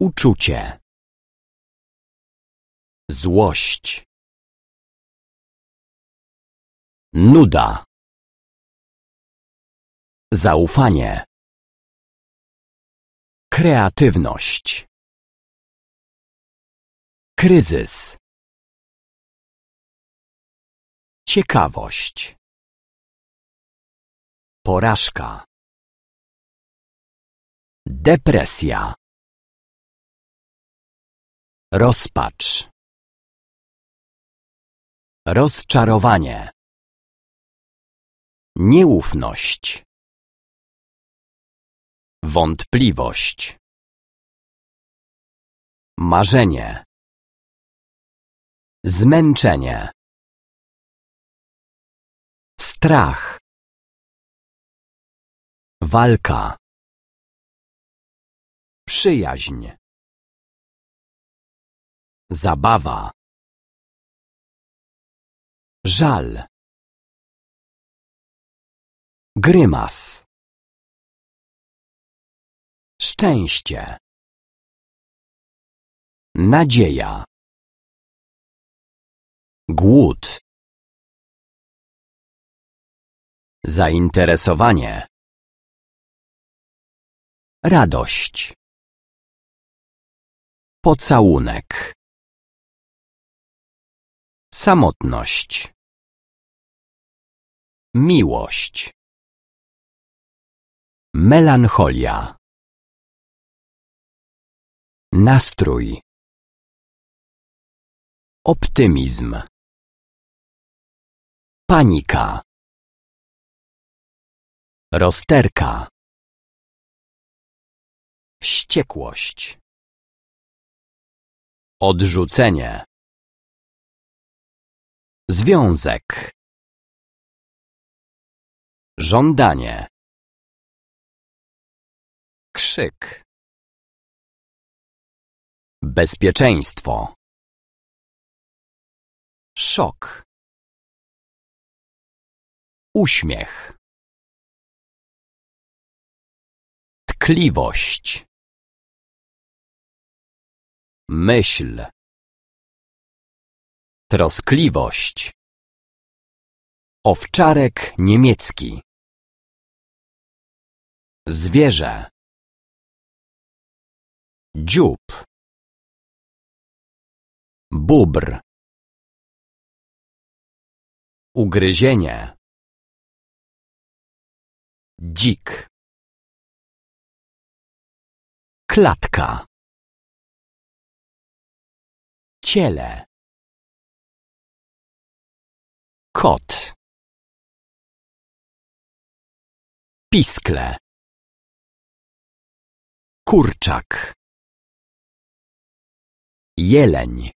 uczucie złość nuda zaufanie kreatywność kryzys ciekawość porażka depresja rozpacz rozczarowanie nieufność wątpliwość marzenie zmęczenie strach walka przyjaźń Zabawa. Żal. Grymas. Szczęście. Nadzieja. Głód. Zainteresowanie. Radość. Pocałunek. Samotność. Miłość. Melancholia. Nastrój. Optymizm. Panika. Rozterka. Wściekłość. Odrzucenie. Związek Żądanie Krzyk Bezpieczeństwo Szok Uśmiech Tkliwość Myśl Troskliwość Owczarek niemiecki Zwierzę Dziób bubr, Ugryzienie Dzik Klatka Ciele kot piskle kurczak jeleń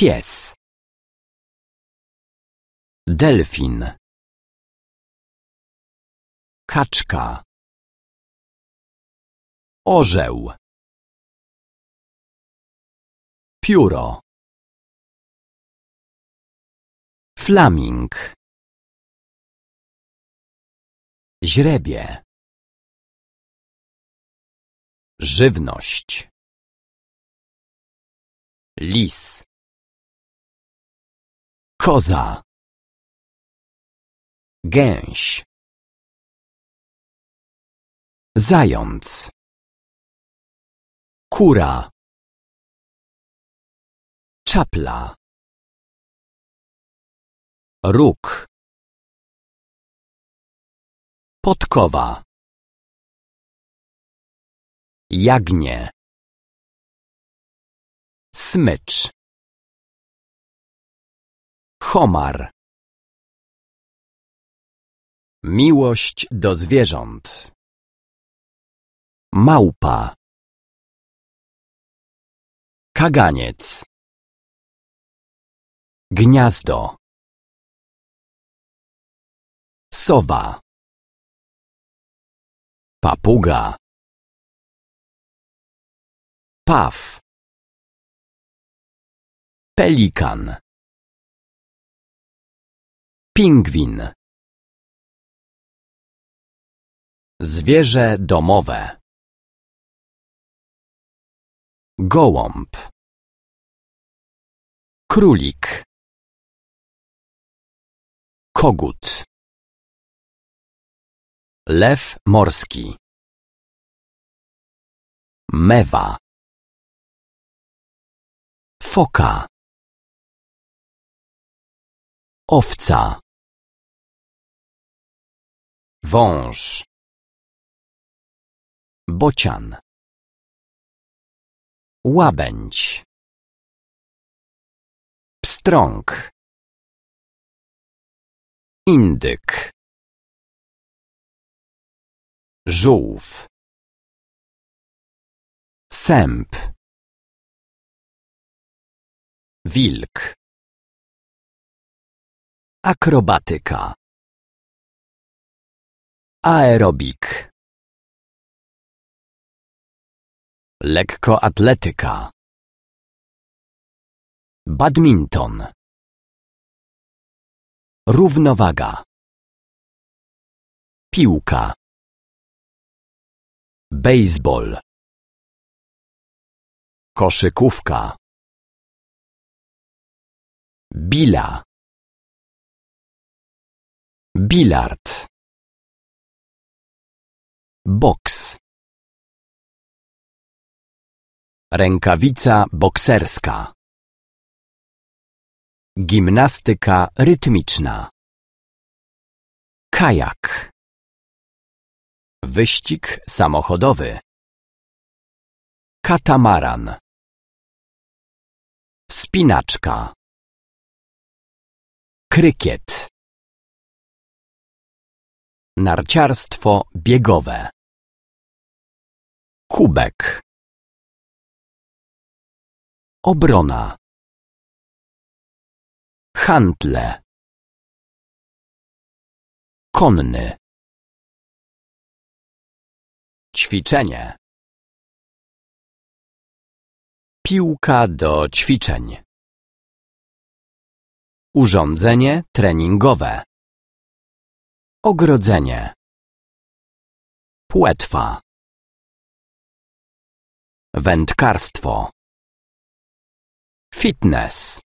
pies delfin kaczka orzeł pióro Flaming. Źrebie. Żywność. Lis. Koza. Gęś. Zając. Kura. Czapla. Róg. Podkowa. Jagnie. Smycz. Homar. Miłość do zwierząt. Małpa. Kaganiec. Gniazdo. Sowa. Papuga. Paw. Pelikan. Pingwin. Zwierzę domowe. Gołąb. Królik. Kogut. Lew morski Mewa Foka Owca Wąż Bocian Łabędź Pstrąg Indyk żółw sęp wilk akrobatyka aerobik lekkoatletyka badminton równowaga piłka baseball koszykówka bila bilard boks rękawica bokserska gimnastyka rytmiczna kajak Wyścig samochodowy. Katamaran. Spinaczka. Krykiet. Narciarstwo biegowe. Kubek. Obrona. Handle. Konny ćwiczenie. Piłka do ćwiczeń. Urządzenie treningowe. Ogrodzenie. Płetwa. Wędkarstwo. Fitness.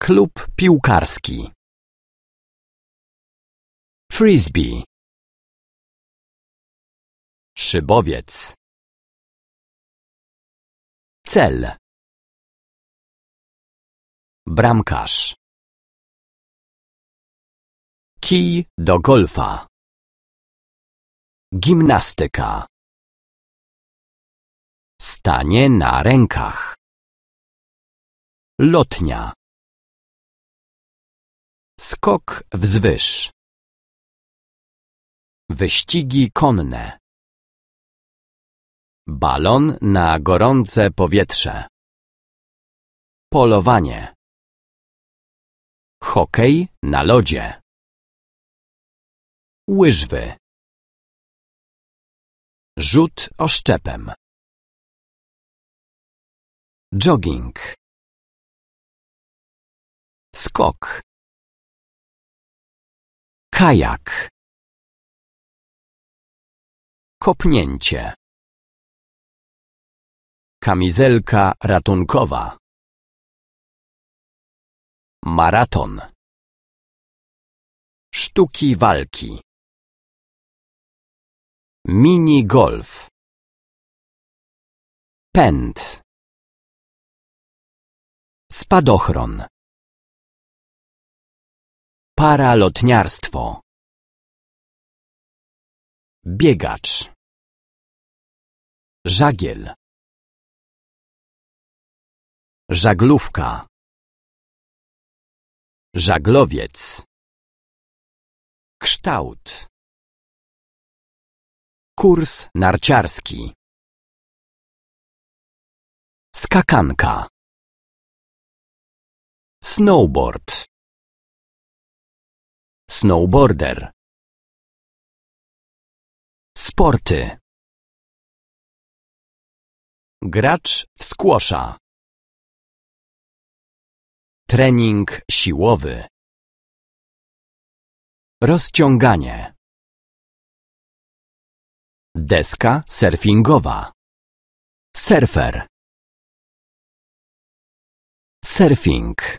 Klub piłkarski. Frisbee. Szybowiec. Cel. Bramkarz. Kij do golfa. Gimnastyka. Stanie na rękach. Lotnia. Skok wzwyż. Wyścigi konne. Balon na gorące powietrze. Polowanie. Hokej na lodzie. Łyżwy. Rzut oszczepem. Jogging. Skok. Kajak. Kopnięcie. Kamizelka ratunkowa. Maraton. Sztuki walki. Mini golf. Pęd. Spadochron. Paralotniarstwo. Biegacz. Żagiel. Żaglówka Żaglowiec Kształt Kurs narciarski Skakanka Snowboard Snowboarder Sporty Gracz w skłosza Trening siłowy. Rozciąganie. Deska surfingowa. Surfer. Surfing.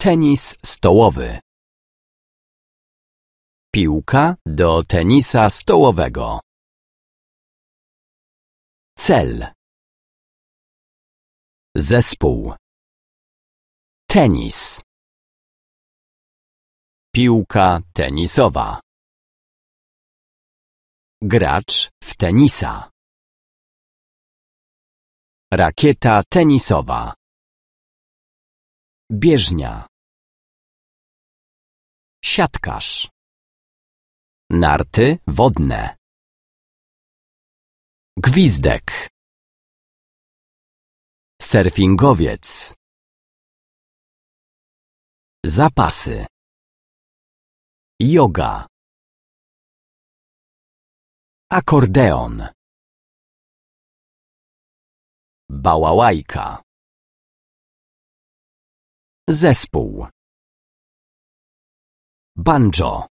Tenis stołowy. Piłka do tenisa stołowego. Cel. Zespół Tenis Piłka tenisowa Gracz w tenisa Rakieta tenisowa Bieżnia Siatkarz Narty wodne Gwizdek Surfingowiec. Zapasy. Yoga. Akordeon. Bałałajka. Zespół. Banjo.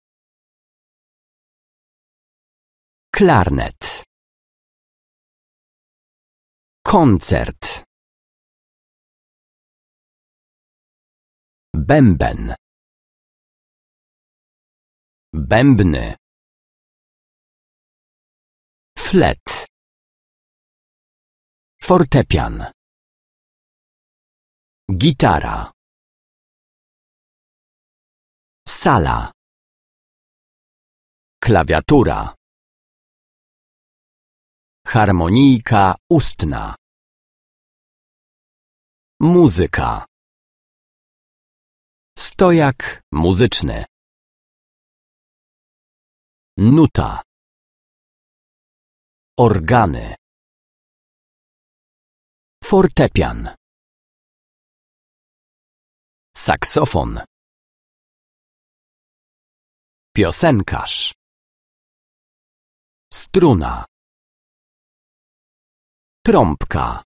Klarnet. Koncert. bęben. Bębny. Flet. Fortepian. Gitara. Sala. Klawiatura. Harmonijka ustna. Muzyka. Stojak muzyczny. Nuta. Organy. Fortepian. Saksofon. Piosenkarz. Struna. Trąbka.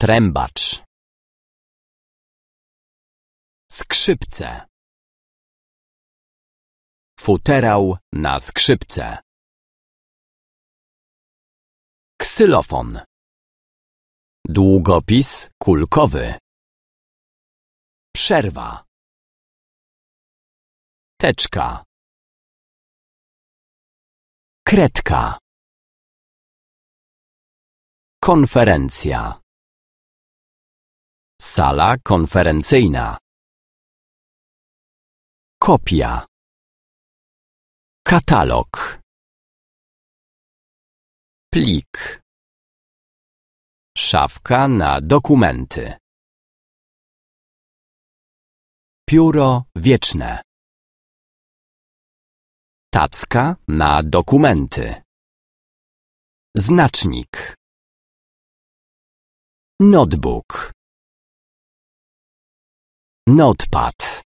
Trębacz skrzypce. Futerał na skrzypce. Ksylofon. Długopis kulkowy. Przerwa. Teczka. Kredka. Konferencja. Sala konferencyjna. Kopia. Katalog. Plik. Szafka na dokumenty. Pióro wieczne. Tacka na dokumenty. Znacznik. Notebook. Notepad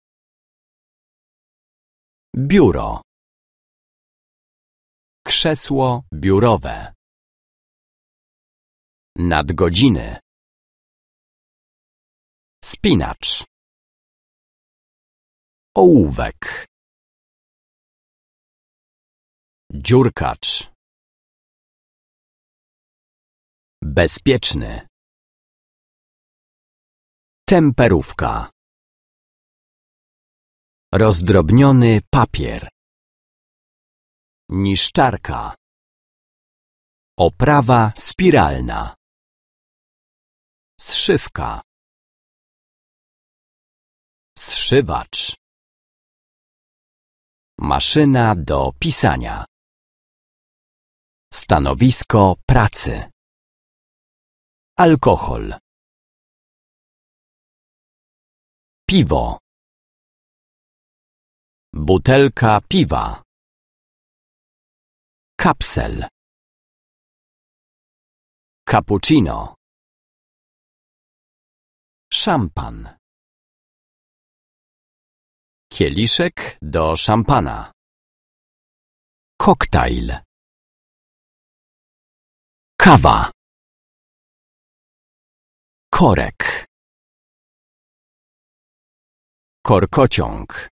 biuro krzesło biurowe nadgodziny spinacz ołówek dziurkacz bezpieczny temperówka Rozdrobniony papier. Niszczarka. Oprawa spiralna. Zszywka. Zszywacz. Maszyna do pisania. Stanowisko pracy. Alkohol. Piwo. Butelka piwa. Kapsel. Cappuccino. Szampan. Kieliszek do szampana. Koktajl. Kawa. Korek. Korkociąg.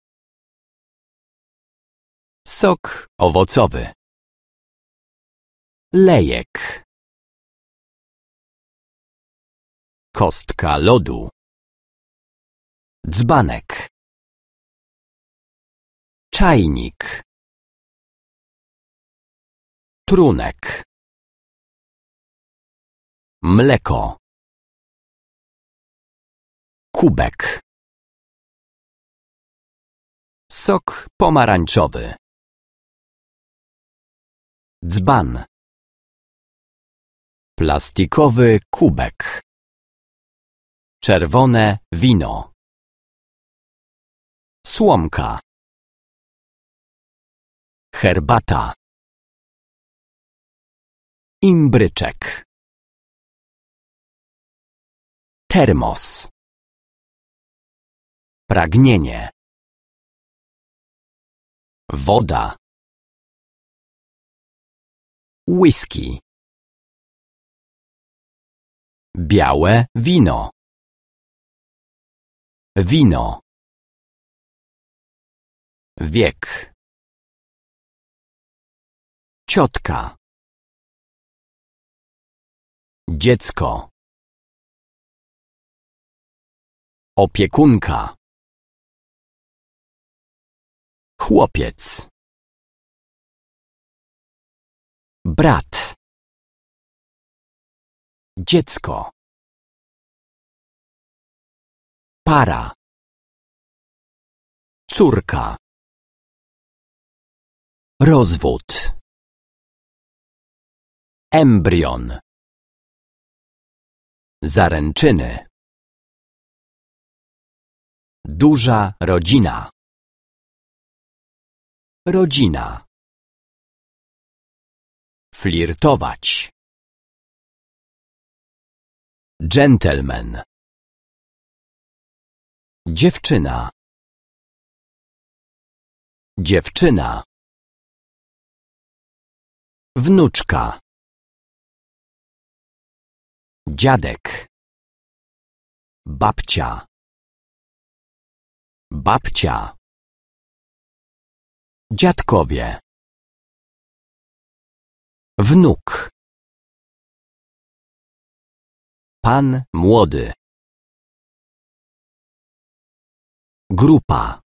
Sok owocowy. Lejek. Kostka lodu. Dzbanek. Czajnik. Trunek. Mleko. Kubek. Sok pomarańczowy dzban plastikowy kubek czerwone wino słomka herbata imbryczek termos pragnienie woda whisky. Białe wino. Wino. Wiek. Ciotka. Dziecko. Opiekunka. Chłopiec. brat dziecko para córka rozwód embrion zaręczyny duża rodzina rodzina Flirtować. Gentleman. Dziewczyna. Dziewczyna. Wnuczka. Dziadek. Babcia. Babcia. Dziadkowie wnuk pan młody grupa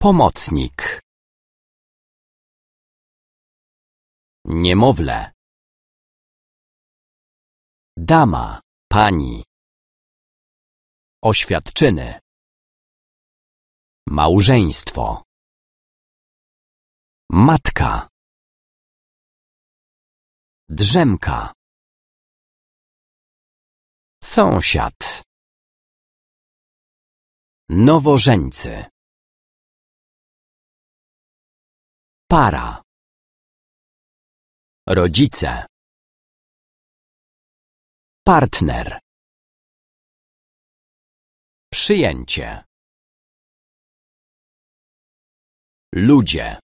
pomocnik niemowlę dama pani oświadczyny małżeństwo matka Drzemka. Sąsiad. Nowożeńcy. Para. Rodzice. Partner. Przyjęcie. Ludzie.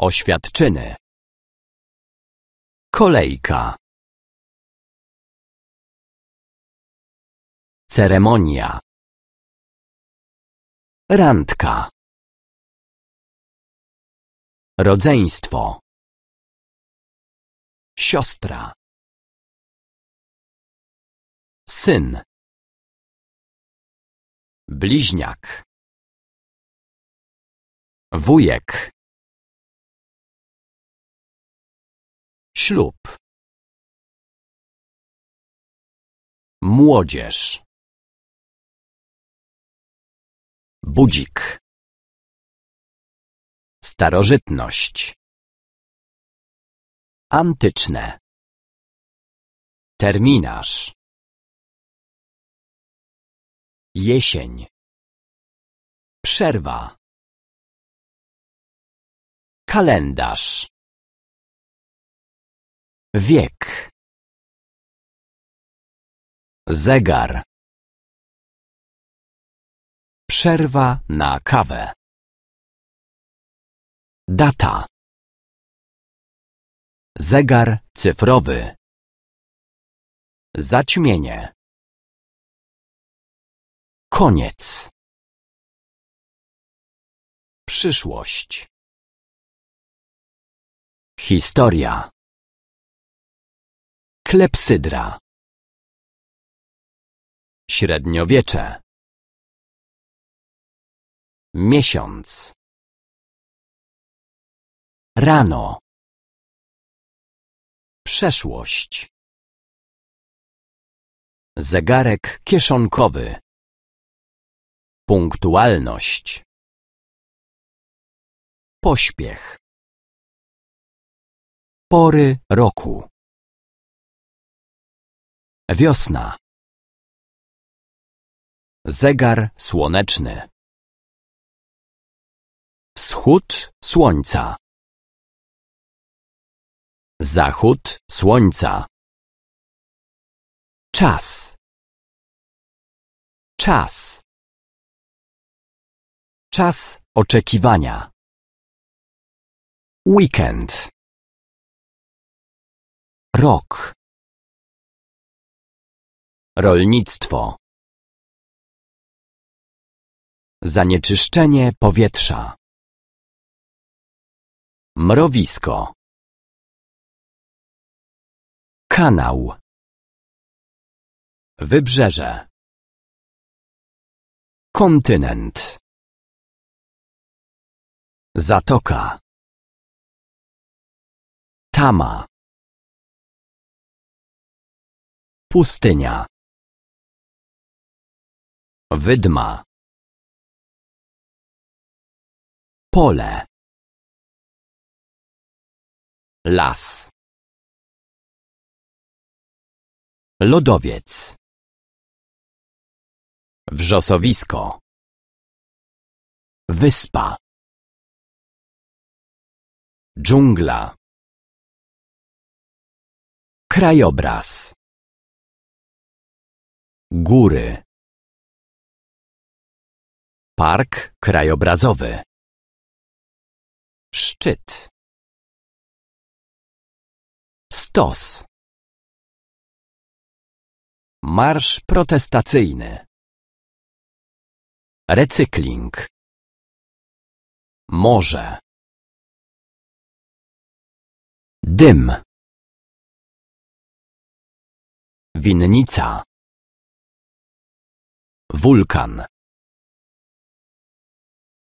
Oświadczyny kolejka. Ceremonia. Randka. Rodzeństwo. Siostra. Syn. Bliźniak. Wujek. Ślub. Młodzież. Budzik. Starożytność. Antyczne. Terminarz. Jesień. Przerwa. Kalendarz wiek zegar przerwa na kawę data zegar cyfrowy zaćmienie koniec przyszłość historia Klepsydra Średniowiecze Miesiąc Rano Przeszłość Zegarek kieszonkowy Punktualność Pośpiech Pory roku Wiosna. Zegar słoneczny. Wschód słońca. Zachód słońca. Czas. Czas. Czas oczekiwania. Weekend. Rok rolnictwo zanieczyszczenie powietrza mrowisko kanał wybrzeże kontynent zatoka tama pustynia wydma pole las lodowiec wrzosowisko wyspa dżungla krajobraz góry Park krajobrazowy. Szczyt. Stos. Marsz protestacyjny. Recykling. Morze. Dym. Winnica. Wulkan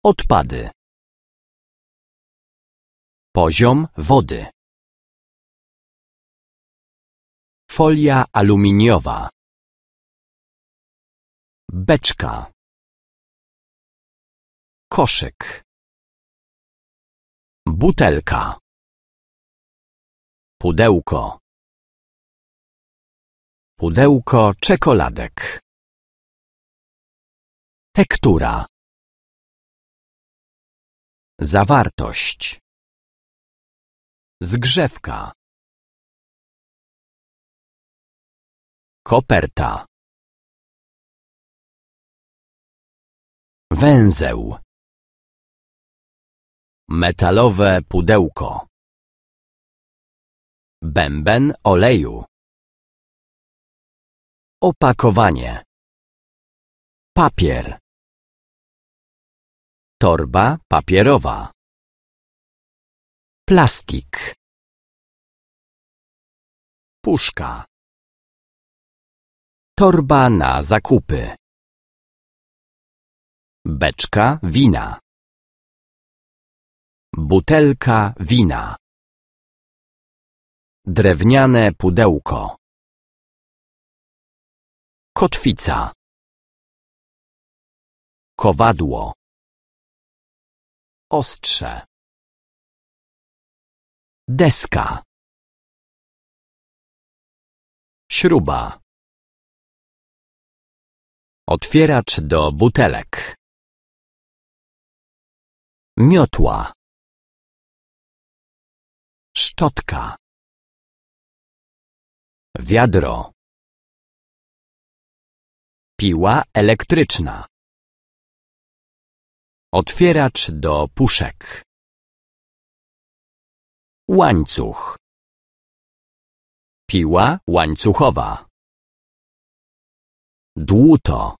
odpady poziom wody folia aluminiowa beczka koszyk butelka pudełko pudełko czekoladek tektura Zawartość. Zgrzewka. Koperta. Węzeł. Metalowe pudełko. Bęben oleju. Opakowanie. Papier. Torba papierowa. Plastik. Puszka. Torba na zakupy. Beczka wina. Butelka wina. Drewniane pudełko. Kotwica. Kowadło ostrze. Deska. Śruba. Otwieracz do butelek. Miotła. Szczotka. Wiadro. Piła elektryczna. Otwieracz do puszek. Łańcuch. Piła łańcuchowa. Dłuto.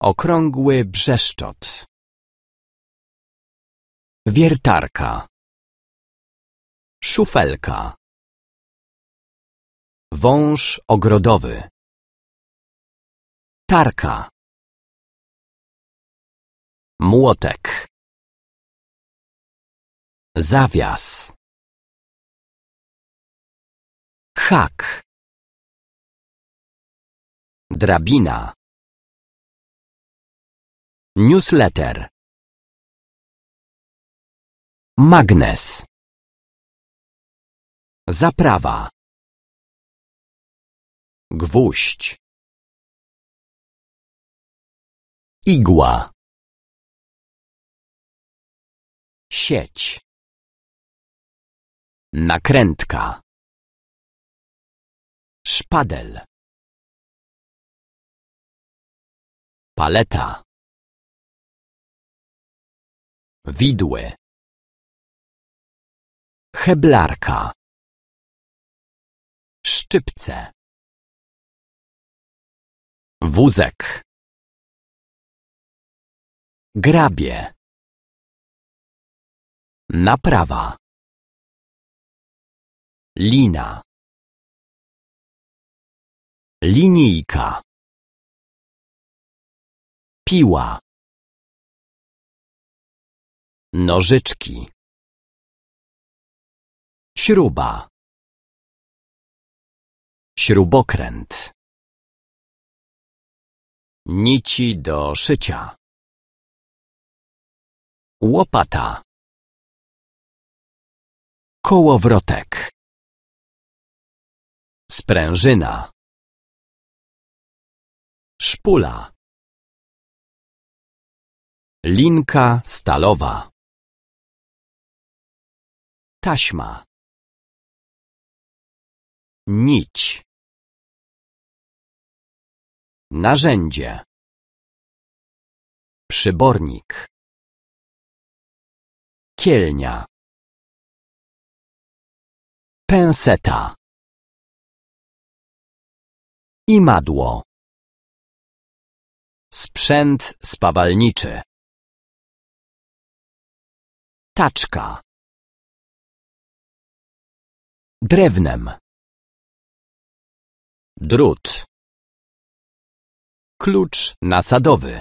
Okrągły brzeszczot. Wiertarka. Szufelka. Wąż ogrodowy. Tarka młotek zawias hak drabina newsletter magnes zaprawa gwóźdź igła Sieć. Nakrętka. Szpadel. Paleta. Widły. Heblarka. Szczypce. Wózek. Grabie. Naprawa. Lina. Linijka. Piła. Nożyczki. Śruba. Śrubokręt. Nici do szycia. Łopata. Kołowrotek. Sprężyna. Szpula. Linka stalowa. Taśma. Nić. Narzędzie. Przybornik. Kielnia. Penseta imadło Sprzęt spawalniczy. Taczka. Drewnem. Drut. Klucz nasadowy.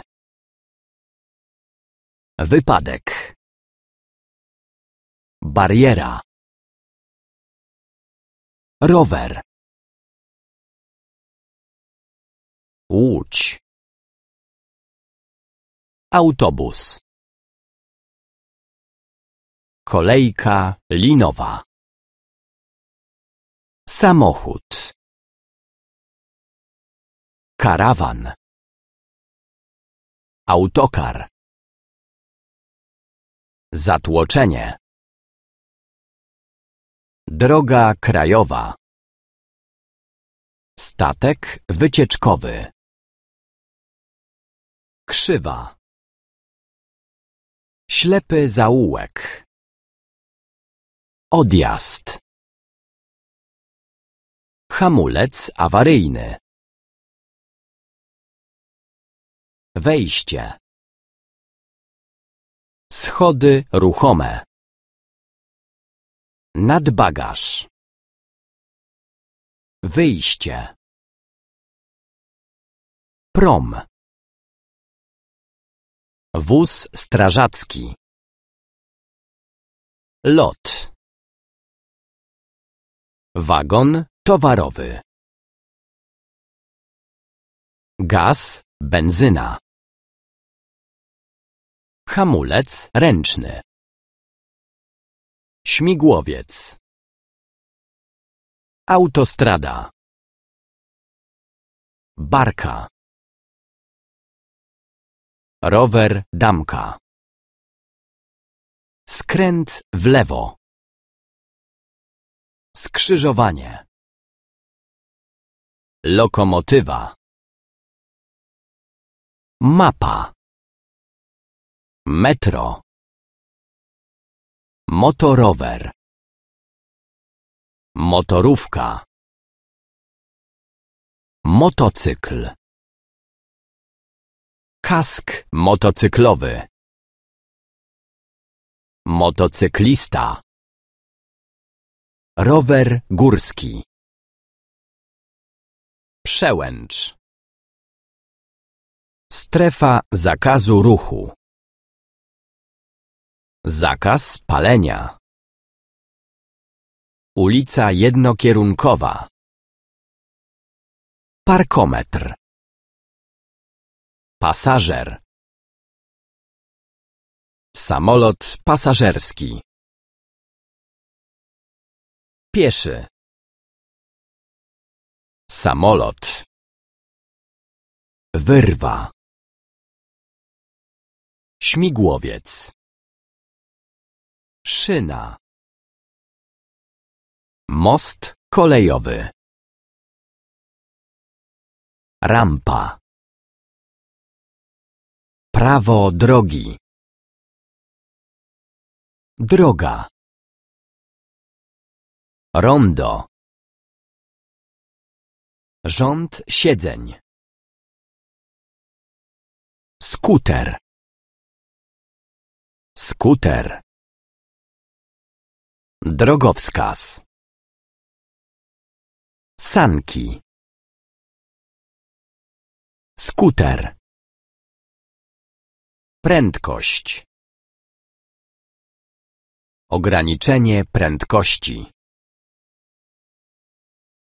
Wypadek. Bariera rower łódź autobus kolejka linowa samochód karawan autokar zatłoczenie Droga krajowa Statek wycieczkowy Krzywa Ślepy zaułek Odjazd Hamulec awaryjny Wejście Schody ruchome Nadbagaż. Wyjście. Prom. Wóz strażacki. Lot. Wagon towarowy. Gaz, benzyna. Hamulec ręczny. Śmigłowiec. Autostrada. Barka. Rower damka. Skręt w lewo. Skrzyżowanie. Lokomotywa. Mapa. Metro. Motorower Motorówka Motocykl Kask motocyklowy Motocyklista Rower górski Przełęcz Strefa zakazu ruchu Zakaz palenia. Ulica jednokierunkowa. Parkometr. Pasażer. Samolot pasażerski. Pieszy. Samolot. Wyrwa. Śmigłowiec. Szyna. Most kolejowy. Rampa. Prawo drogi. Droga. Rondo. Rząd siedzeń. Skuter. Skuter. Drogowskaz Sanki Skuter Prędkość Ograniczenie prędkości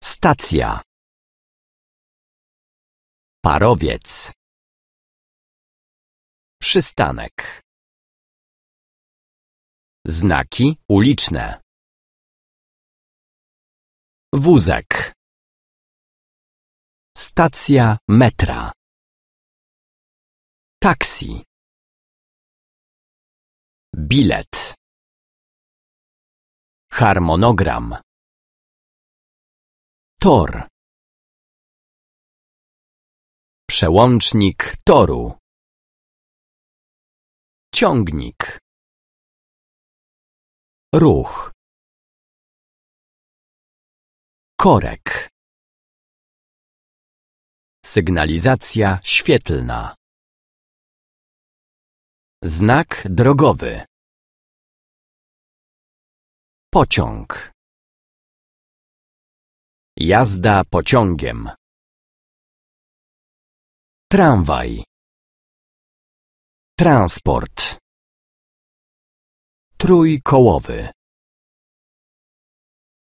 Stacja Parowiec Przystanek Znaki uliczne wózek stacja metra taksi bilet harmonogram tor przełącznik toru ciągnik ruch korek. Sygnalizacja świetlna. Znak drogowy. Pociąg. Jazda pociągiem. Tramwaj. Transport. Trójkołowy.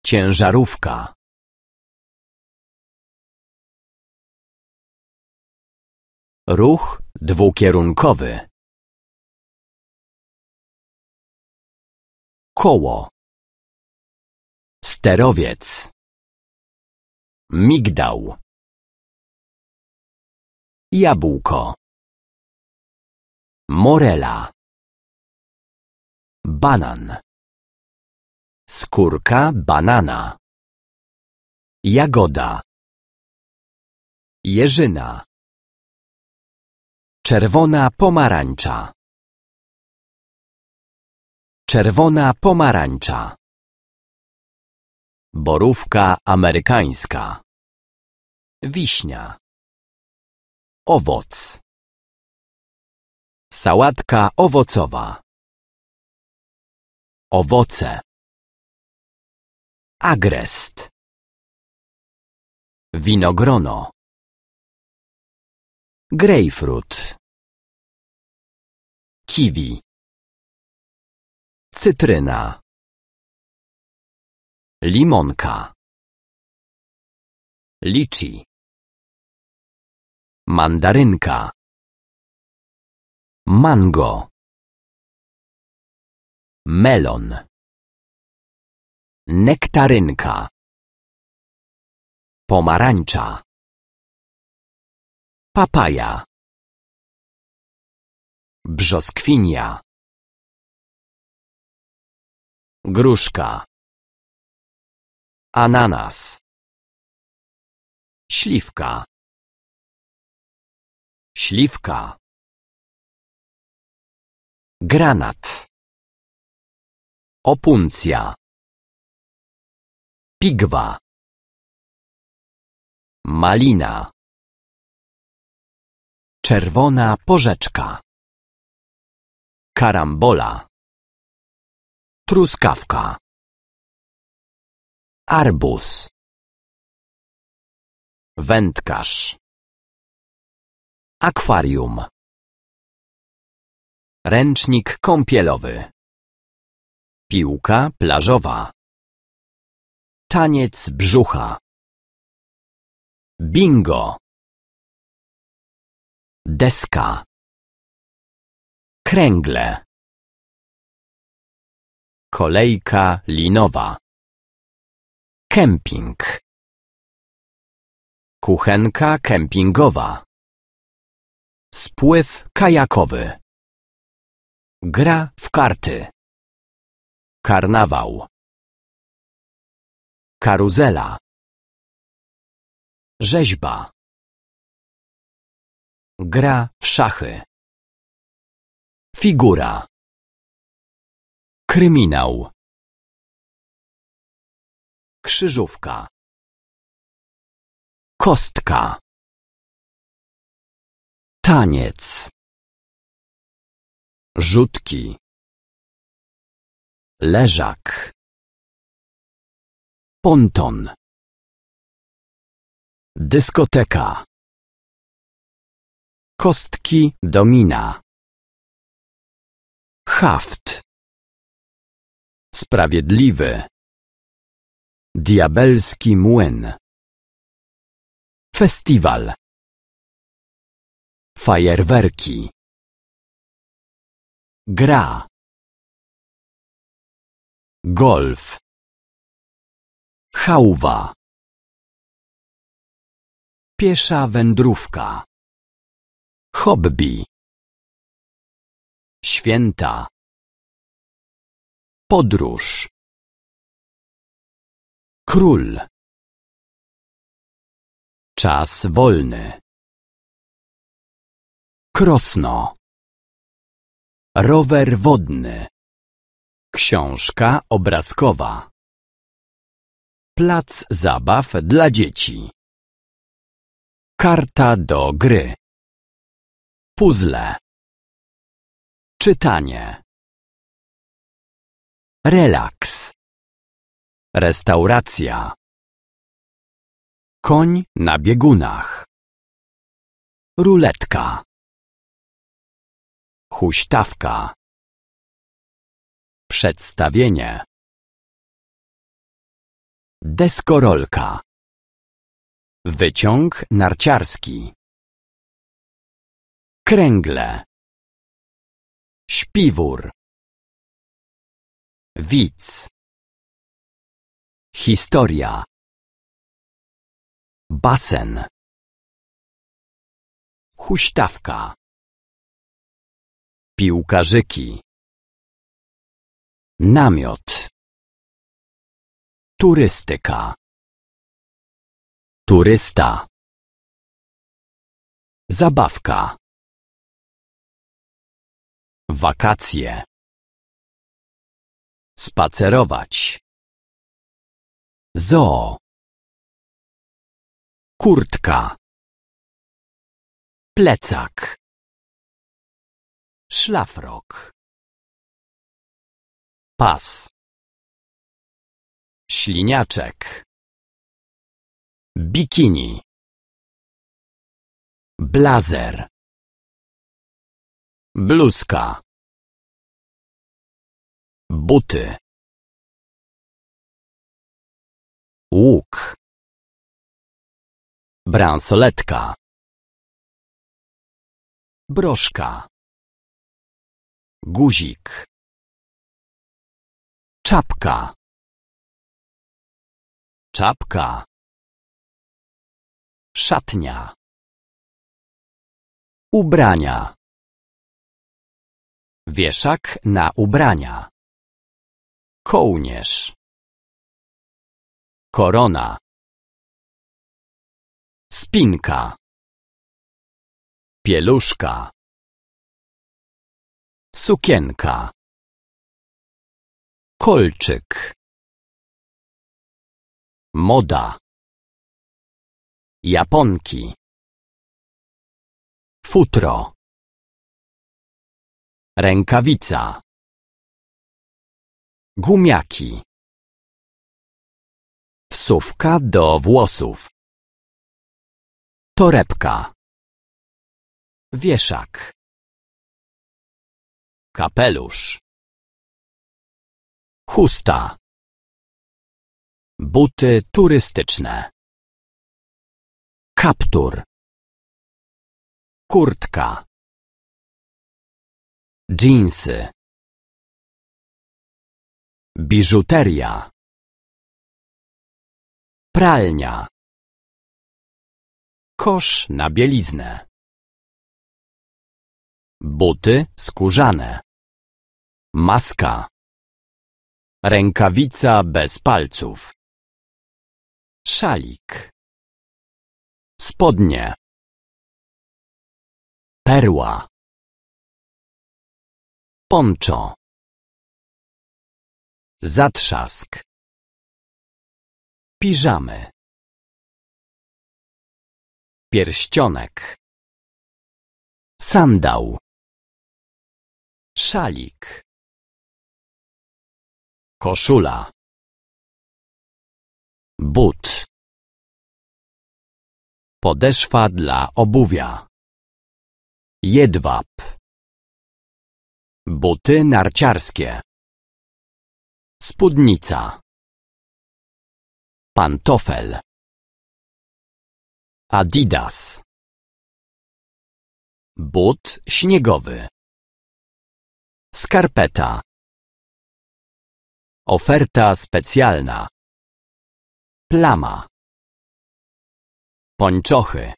Ciężarówka. Ruch dwukierunkowy. Koło. Sterowiec. Migdał. Jabłko. Morela. Banan. Skórka banana. Jagoda. Jeżyna. Czerwona pomarańcza. Czerwona pomarańcza. Borówka amerykańska. Wiśnia. Owoc. Sałatka owocowa. Owoce. Agrest. Winogrono grejpfrut, kiwi, cytryna, limonka, lici, mandarynka, mango, melon, nektarynka, pomarańcza. Papaja. Brzoskwinia. Gruszka. Ananas. Śliwka. Śliwka. Granat. Opuncja. Pigwa. Malina. Czerwona porzeczka. Karambola. Truskawka. Arbus. Wędkarz. Akwarium. Ręcznik kąpielowy. Piłka plażowa. Taniec brzucha. Bingo deska kręgle kolejka linowa kemping kuchenka kempingowa spływ kajakowy gra w karty karnawał karuzela rzeźba Gra w szachy. Figura. Kryminał. Krzyżówka. Kostka. Taniec. Rzutki. Leżak. Ponton. Dyskoteka. Kostki domina. Haft. Sprawiedliwy. Diabelski młyn. Festiwal. Fajerwerki. Gra. Golf. Chałwa. Piesza wędrówka. Hobby. Święta. Podróż. Król. Czas wolny. Krosno. Rower wodny. Książka obrazkowa. Plac zabaw dla dzieci. Karta do gry. Puzzle. Czytanie. Relaks. Restauracja. Koń na biegunach. Ruletka. Huśtawka. Przedstawienie. Deskorolka. Wyciąg narciarski. Kręgle. Śpiwór. Widz. Historia. Basen. Huśtawka. Piłkarzyki. Namiot. Turystyka. Turysta. Zabawka. Wakacje. Spacerować. Zoo. Kurtka. Plecak. Szlafrok. Pas. Śliniaczek. Bikini. Blazer bluzka buty łuk bransoletka broszka guzik czapka czapka szatnia ubrania Wieszak na ubrania. Kołnierz. Korona. Spinka. Pieluszka. Sukienka. Kolczyk. Moda. Japonki. Futro. Rękawica. Gumiaki. Wsówka do włosów. Torebka. Wieszak. Kapelusz. Chusta. Buty turystyczne. Kaptur. Kurtka dżinsy biżuteria pralnia kosz na bieliznę buty skórzane maska rękawica bez palców szalik spodnie perła Poncho. Zatrzask. Piżamy. Pierścionek. Sandał. Szalik. Koszula. But. Podeszwa dla obuwia. Jedwab. Buty narciarskie. Spódnica. Pantofel. Adidas. But śniegowy. Skarpeta. Oferta specjalna. Plama. Pończochy.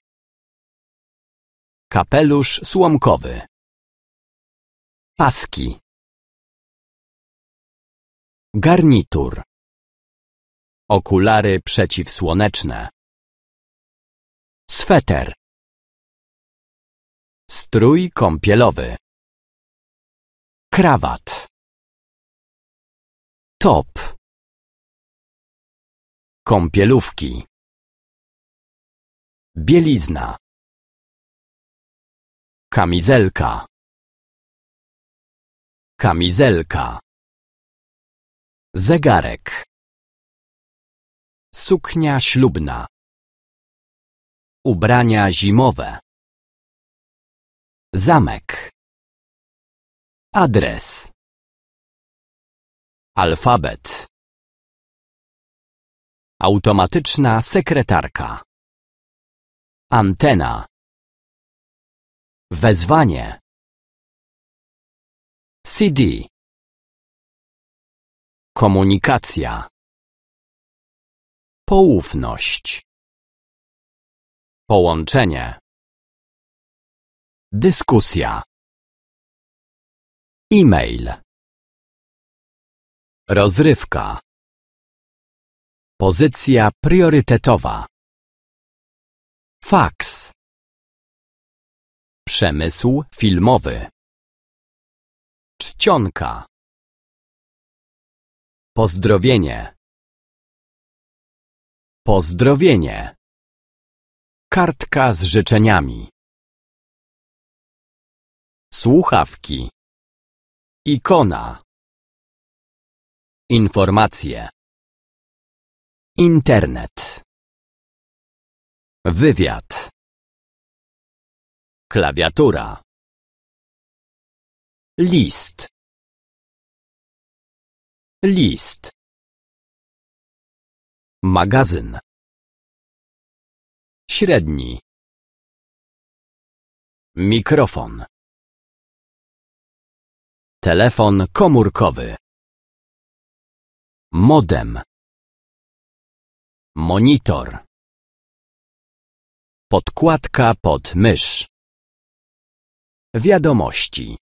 Kapelusz słomkowy paski garnitur okulary przeciwsłoneczne sweter strój kąpielowy krawat top kąpielówki bielizna kamizelka Kamizelka. Zegarek. Suknia ślubna. Ubrania zimowe. Zamek. Adres. Alfabet. Automatyczna sekretarka. Antena. Wezwanie. CD Komunikacja Poufność Połączenie Dyskusja E-mail Rozrywka Pozycja priorytetowa Faks Przemysł filmowy Czcionka. Pozdrowienie. Pozdrowienie. Kartka z życzeniami. Słuchawki. Ikona. Informacje. Internet. Wywiad. Klawiatura list list magazyn średni mikrofon telefon komórkowy modem monitor podkładka pod mysz wiadomości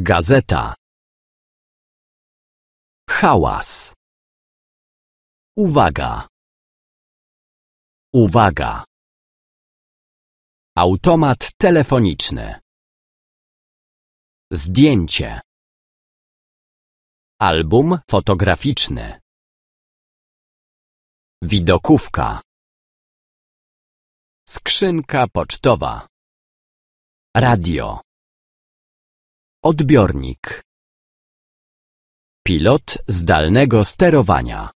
Gazeta. Hałas. Uwaga. Uwaga. Automat telefoniczny. Zdjęcie. Album fotograficzny. Widokówka. Skrzynka pocztowa. Radio. Odbiornik Pilot zdalnego sterowania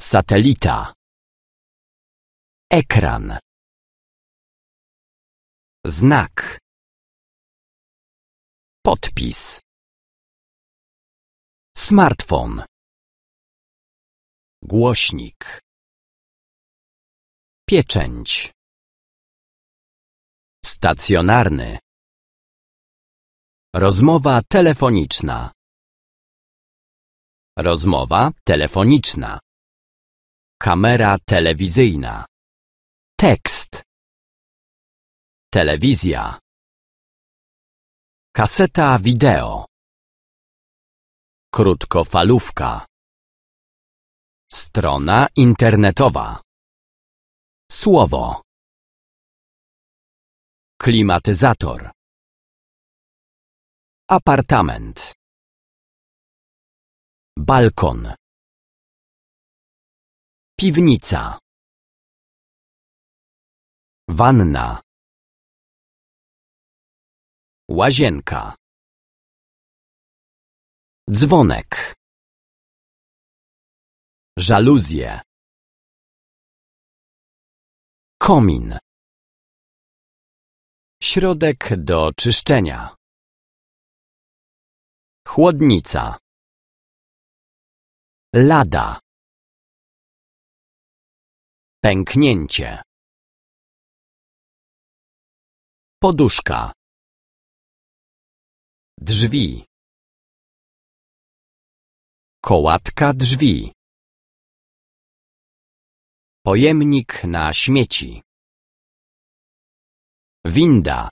Satelita Ekran Znak Podpis Smartfon Głośnik Pieczęć Stacjonarny Rozmowa telefoniczna. Rozmowa telefoniczna. Kamera telewizyjna. Tekst. Telewizja. Kaseta wideo. Krótkofalówka. Strona internetowa. Słowo. Klimatyzator. Apartament. Balkon. Piwnica. Wanna. Łazienka. Dzwonek. Żaluzje. Komin. Środek do czyszczenia chłodnica lada pęknięcie poduszka drzwi kołatka drzwi pojemnik na śmieci winda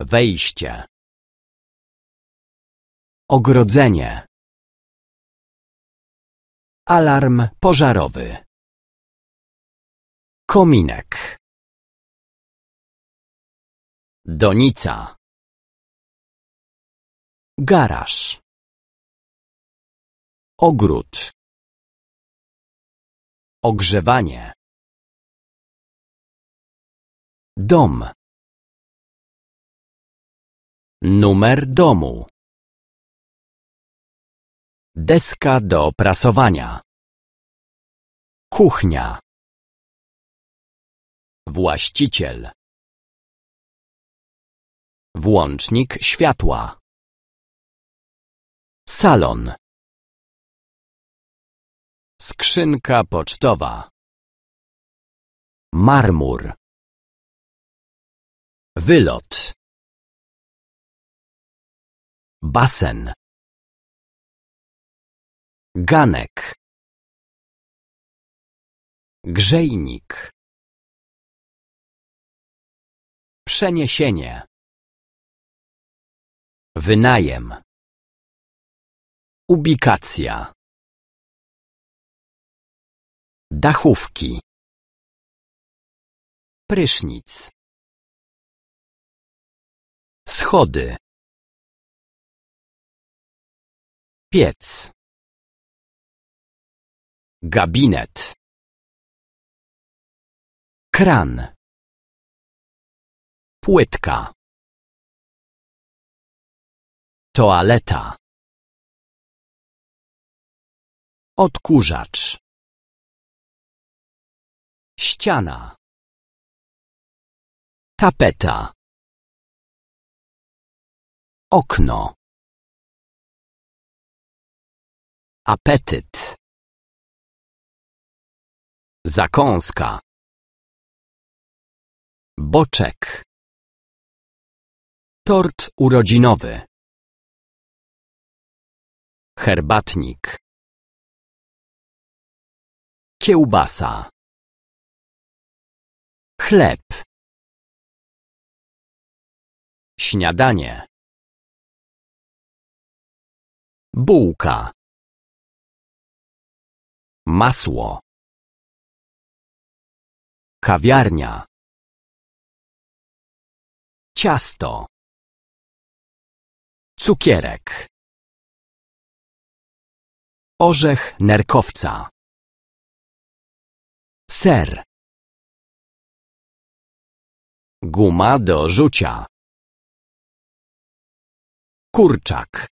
wejście Ogrodzenie. Alarm pożarowy. Kominek. Donica. Garaż. Ogród. Ogrzewanie. Dom. Numer domu. Deska do prasowania. Kuchnia. Właściciel. Włącznik światła. Salon. Skrzynka pocztowa. Marmur. Wylot. Basen ganek grzejnik przeniesienie wynajem ubikacja dachówki prysznic schody piec gabinet kran płytka toaleta odkurzacz ściana tapeta okno apetyt Zakąska Boczek Tort urodzinowy Herbatnik Kiełbasa Chleb Śniadanie Bułka Masło kawiarnia ciasto cukierek orzech nerkowca ser guma do rzucia kurczak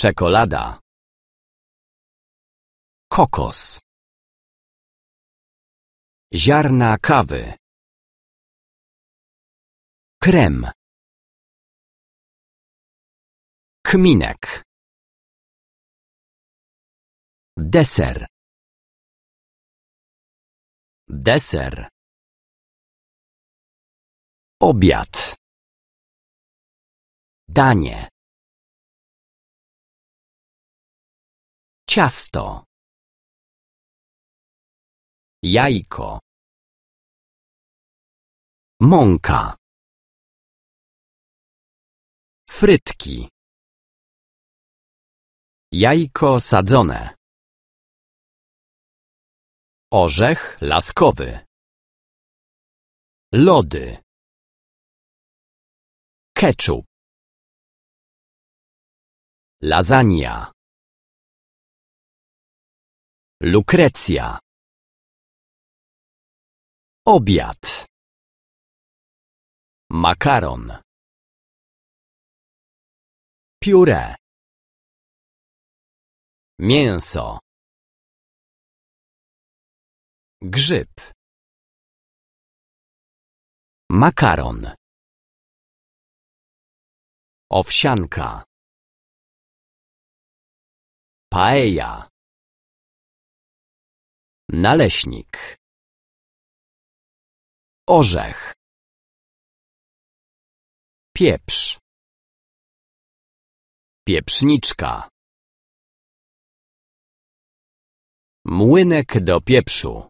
czekolada kokos Ziarna kawy. Krem. Kminek. Deser. Deser. Obiad. Danie. Ciasto jajko mąka frytki jajko sadzone orzech laskowy lody ketchup lasagna lukrecja Obiad. Makaron. Pióre. Mięso. Grzyb. Makaron. Owsianka. paella, Naleśnik orzech pieprz pieprzniczka młynek do pieprzu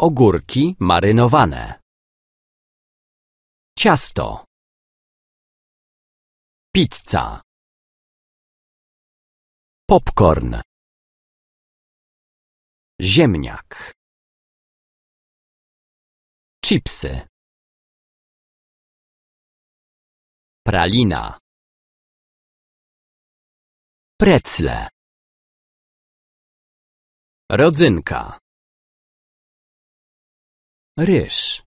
ogórki marynowane ciasto pizza popcorn ziemniak chipsy. Pralina. Precle. Rodzynka. Ryż.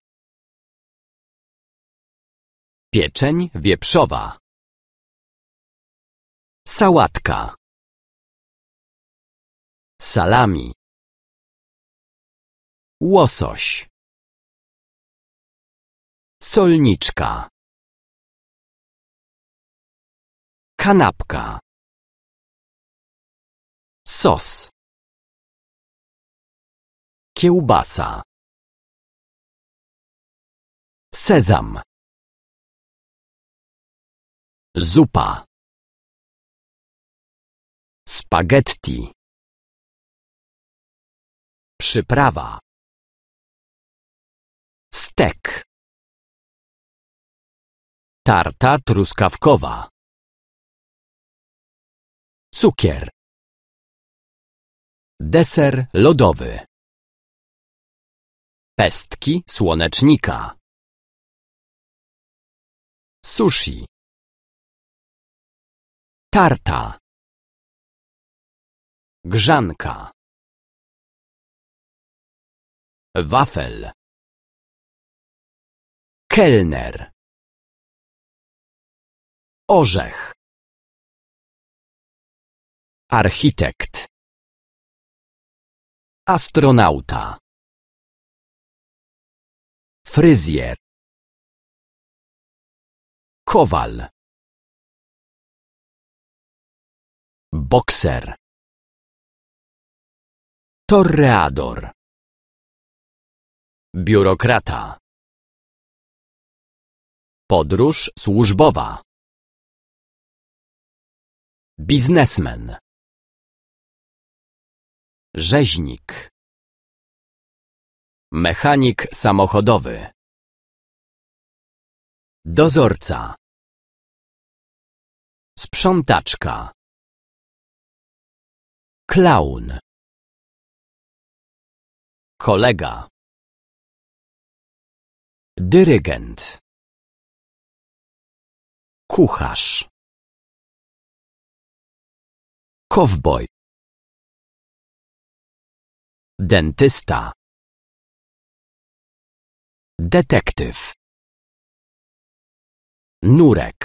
Pieczeń wieprzowa. Sałatka. Salami. Łosoś. Solniczka. Kanapka. Sos. Kiełbasa. Sezam. Zupa. Spaghetti. Przyprawa. Stek. Tarta truskawkowa. Cukier. Deser lodowy. Pestki słonecznika. Sushi. Tarta. Grzanka. Wafel. Kelner orzech architekt astronauta fryzjer kowal bokser torreador biurokrata podróż służbowa Biznesmen. Rzeźnik. Mechanik samochodowy. Dozorca. Sprzątaczka. Klaun. Kolega. Dyrygent. Kucharz. Kowboj. Dentysta. Detektyw. Nurek.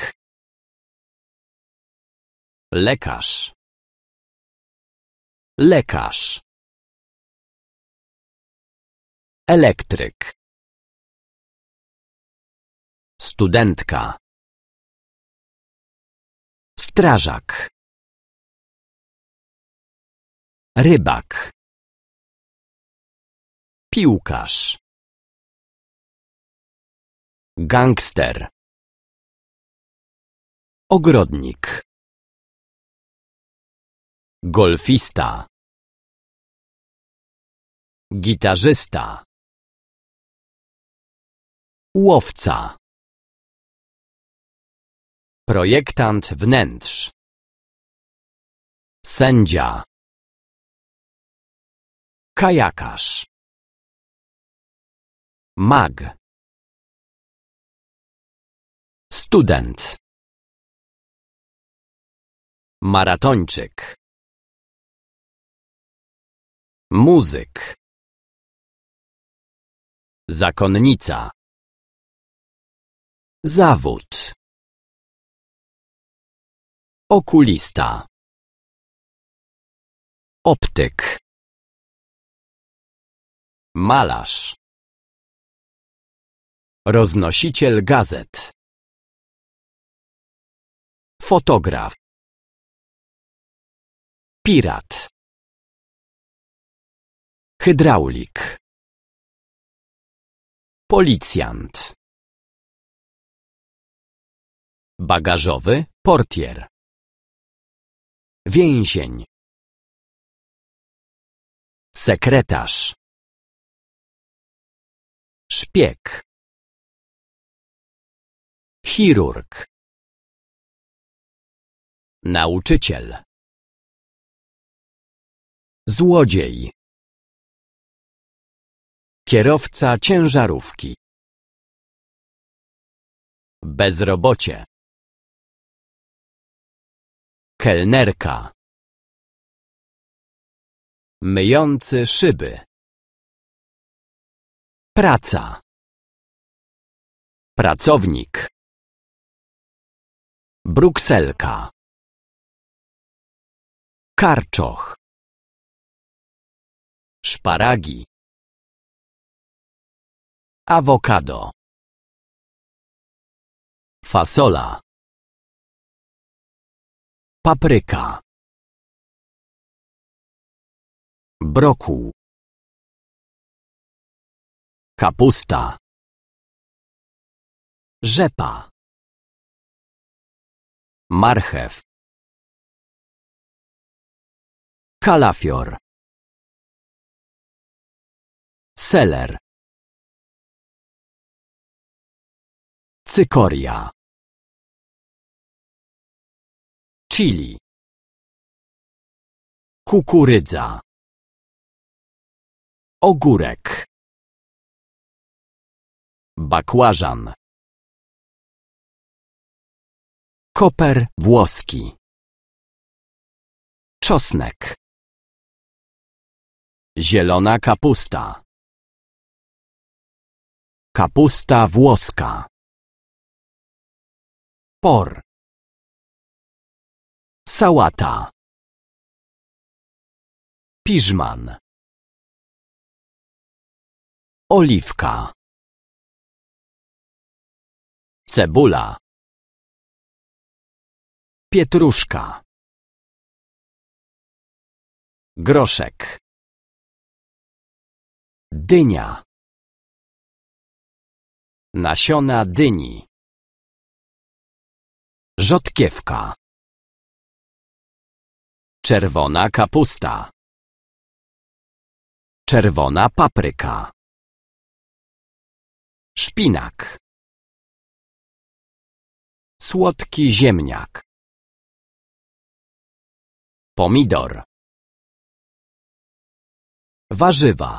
Lekarz. Lekarz. Elektryk. Studentka. Strażak rybak piłkarz gangster ogrodnik golfista gitarzysta łowca projektant wnętrz sędzia Kajakarz. Mag. Student. Maratończyk. Muzyk. Zakonnica. Zawód. Okulista. Optyk malarz roznosiciel gazet, fotograf, pirat, hydraulik, policjant, bagażowy portier, więzień, sekretarz szpieg chirurg nauczyciel złodziej kierowca ciężarówki bezrobocie kelnerka myjący szyby Praca. Pracownik. Brukselka. Karczoch. Szparagi. Awokado. Fasola. Papryka. Brokuł kapusta, rzepa, marchew, kalafior, seler, cykoria, chili, kukurydza, ogórek. Bakłażan. Koper włoski. Czosnek. Zielona kapusta. Kapusta włoska. Por. Sałata. Piżman. Oliwka cebula, pietruszka, groszek, dynia, nasiona dyni, rzodkiewka, czerwona kapusta, czerwona papryka, szpinak słodki ziemniak. Pomidor. Warzywa.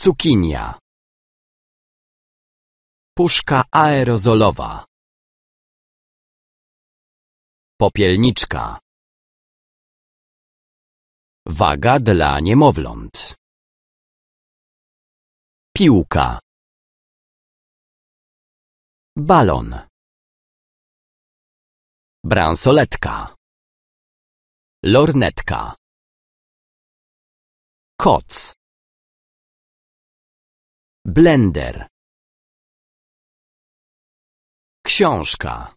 Cukinia. Puszka aerozolowa. Popielniczka. Waga dla niemowląt. Piłka balon bransoletka lornetka koc blender książka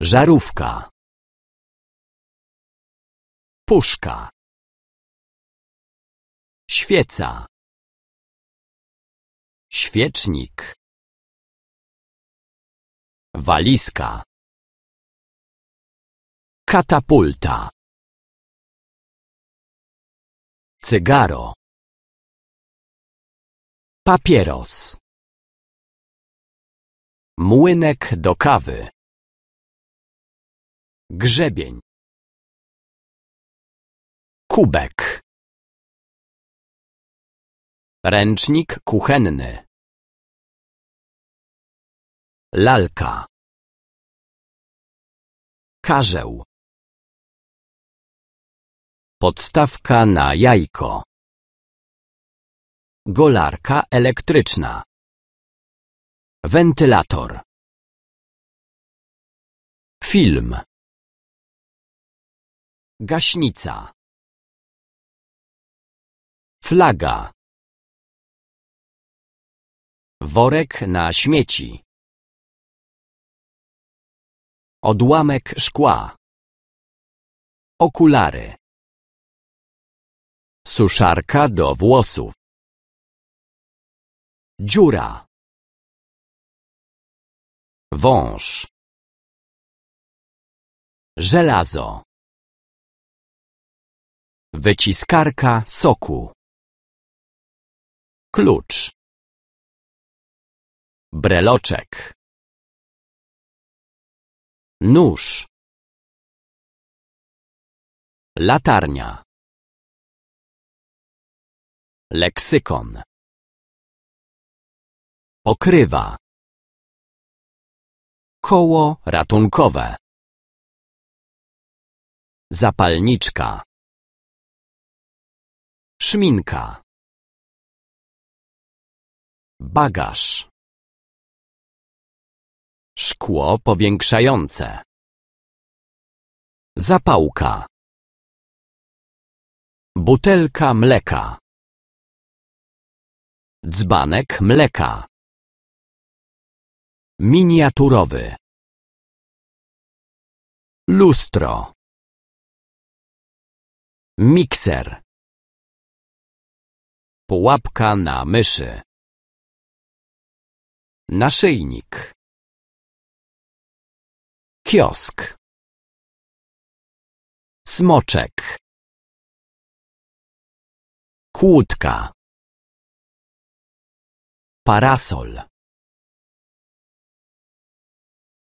żarówka puszka świeca świecznik Walizka. Katapulta. Cygaro. Papieros. Młynek do kawy. Grzebień. Kubek. Ręcznik kuchenny. Lalka. Karzeł. Podstawka na jajko. Golarka elektryczna. Wentylator. Film. Gaśnica. Flaga. Worek na śmieci. Odłamek szkła. Okulary. Suszarka do włosów. Dziura. Wąż. Żelazo. Wyciskarka soku. Klucz. Breloczek nóż latarnia leksykon okrywa koło ratunkowe zapalniczka szminka bagaż Szkło powiększające. Zapałka. Butelka mleka. Dzbanek mleka. Miniaturowy. Lustro. Mikser. Pułapka na myszy. Naszyjnik. Kiosk. Smoczek. Kłódka. Parasol.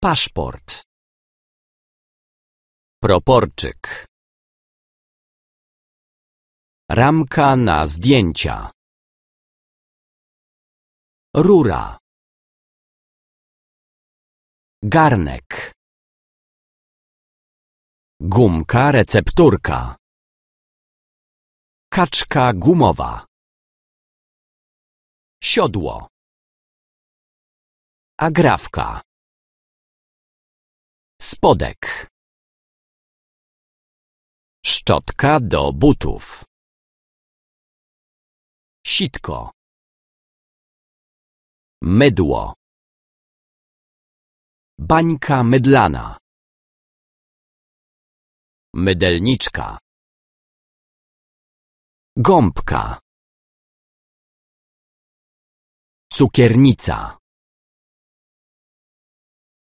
Paszport. Proporczyk. Ramka na zdjęcia. Rura. Garnek. Gumka recepturka. Kaczka gumowa. Siodło. Agrawka. Spodek. Szczotka do butów. Sitko. Mydło. Bańka mydlana. Mydelniczka. Gąbka. Cukiernica.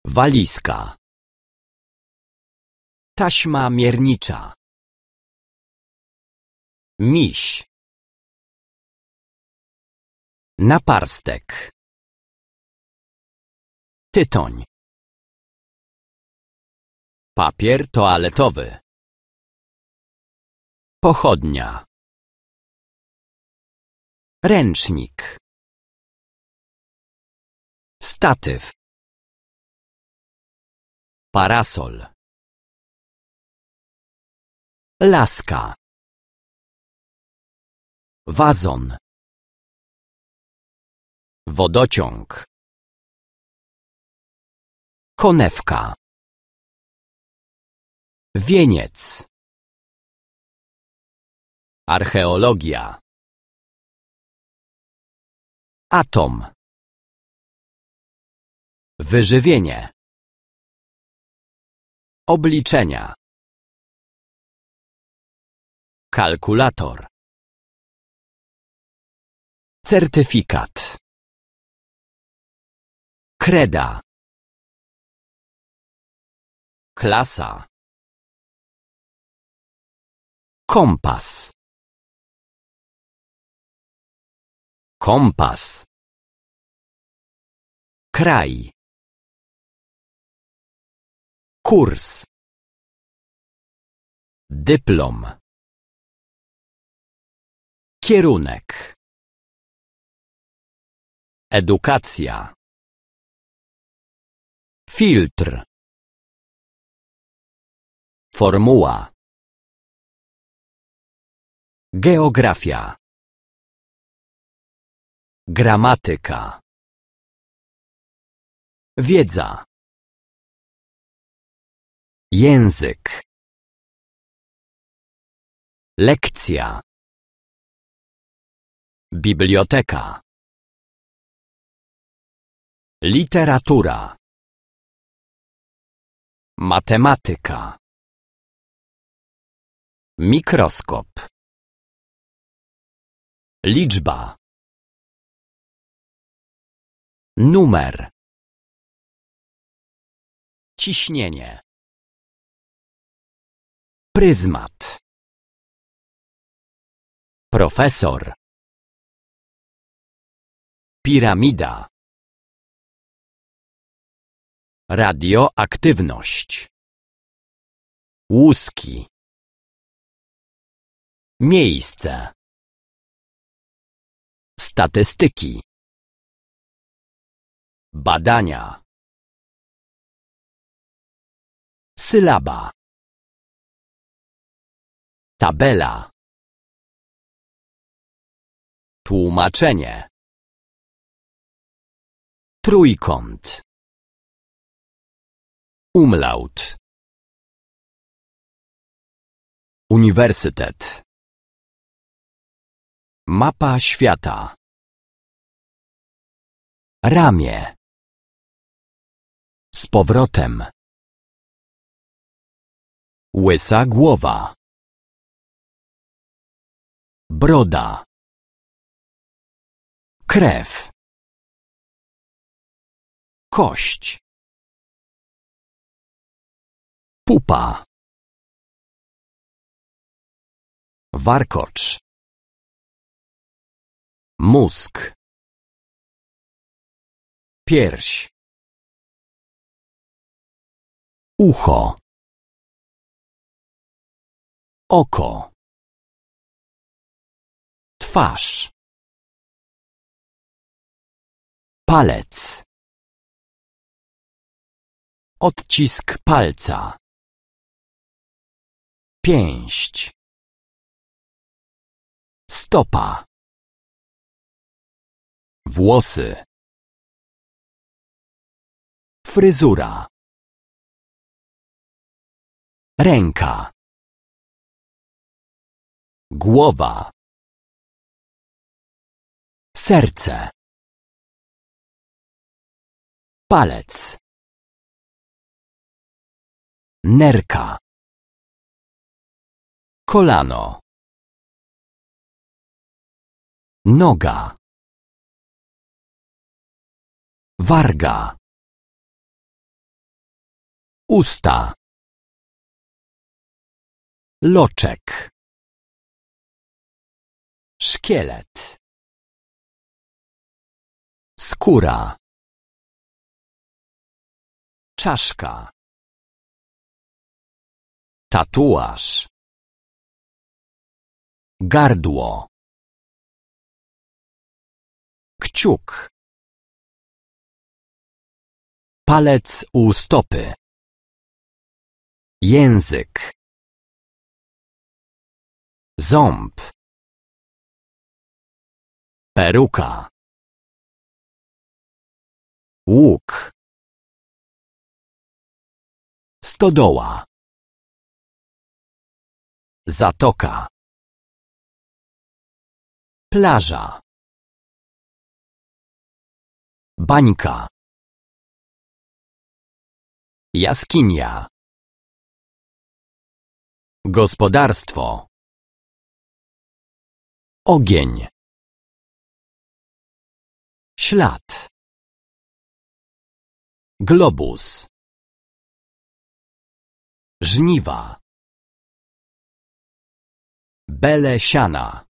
Walizka. Taśma miernicza. Miś. Naparstek. Tytoń. Papier toaletowy pochodnia ręcznik statyw parasol laska wazon wodociąg konewka wieniec Archeologia Atom Wyżywienie Obliczenia Kalkulator Certyfikat Kreda Klasa Kompas kompas kraj kurs dyplom kierunek edukacja filtr formuła geografia Gramatyka Wiedza Język Lekcja Biblioteka Literatura Matematyka Mikroskop Liczba numer ciśnienie pryzmat profesor piramida radioaktywność łuski miejsce statystyki badania sylaba tabela tłumaczenie trójkąt umlaut uniwersytet mapa świata ramię z powrotem. Łysa głowa. Broda. Krew. Kość. Pupa. Warkocz. Mózg. Pierś. ucho oko twarz palec odcisk palca pięść stopa włosy fryzura Ręka. Głowa. Serce. Palec. Nerka. Kolano. Noga. Warga. Usta loczek szkielet skóra czaszka tatuaż gardło kciuk palec u stopy język Ząb. Peruka. Łuk. Stodoła. Zatoka. Plaża. Bańka. Jaskinia. Gospodarstwo. Ogień. Ślad. Globus. Żniwa. Bele siana.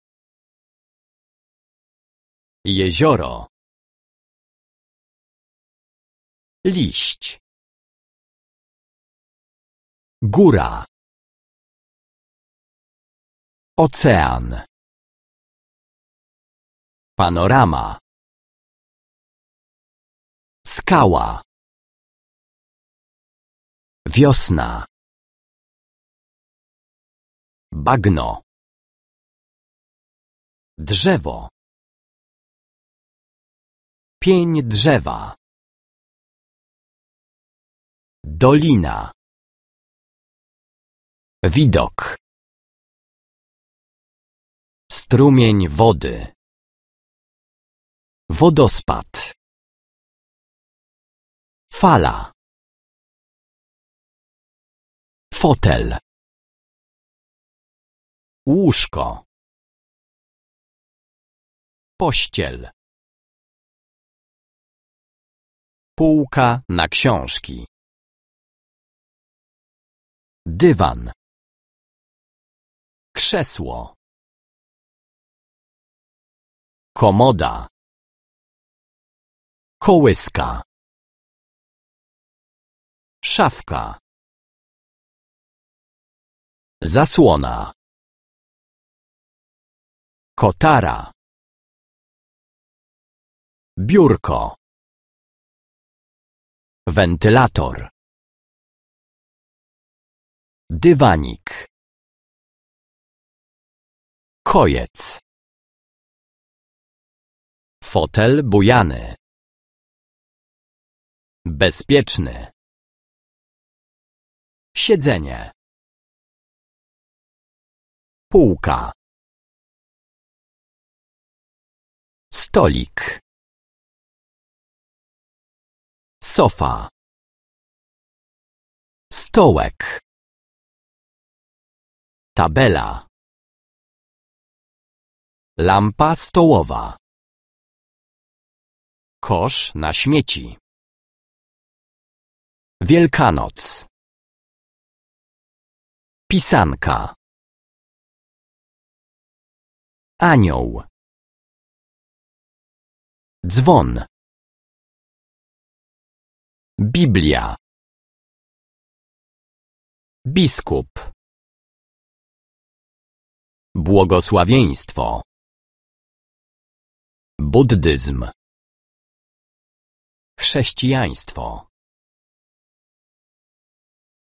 Jezioro. Liść. Góra. Ocean. Panorama. Skała. Wiosna. Bagno. Drzewo. Pień drzewa. Dolina. Widok. Strumień wody. Wodospad. Fala. Fotel. Łóżko. Pościel. Półka na książki. Dywan. Krzesło. Komoda kołyska szafka zasłona kotara biurko wentylator dywanik kojec fotel bujany bezpieczny siedzenie półka stolik sofa stołek tabela lampa stołowa kosz na śmieci Wielkanoc Pisanka Anioł Dzwon Biblia Biskup Błogosławieństwo Buddyzm Chrześcijaństwo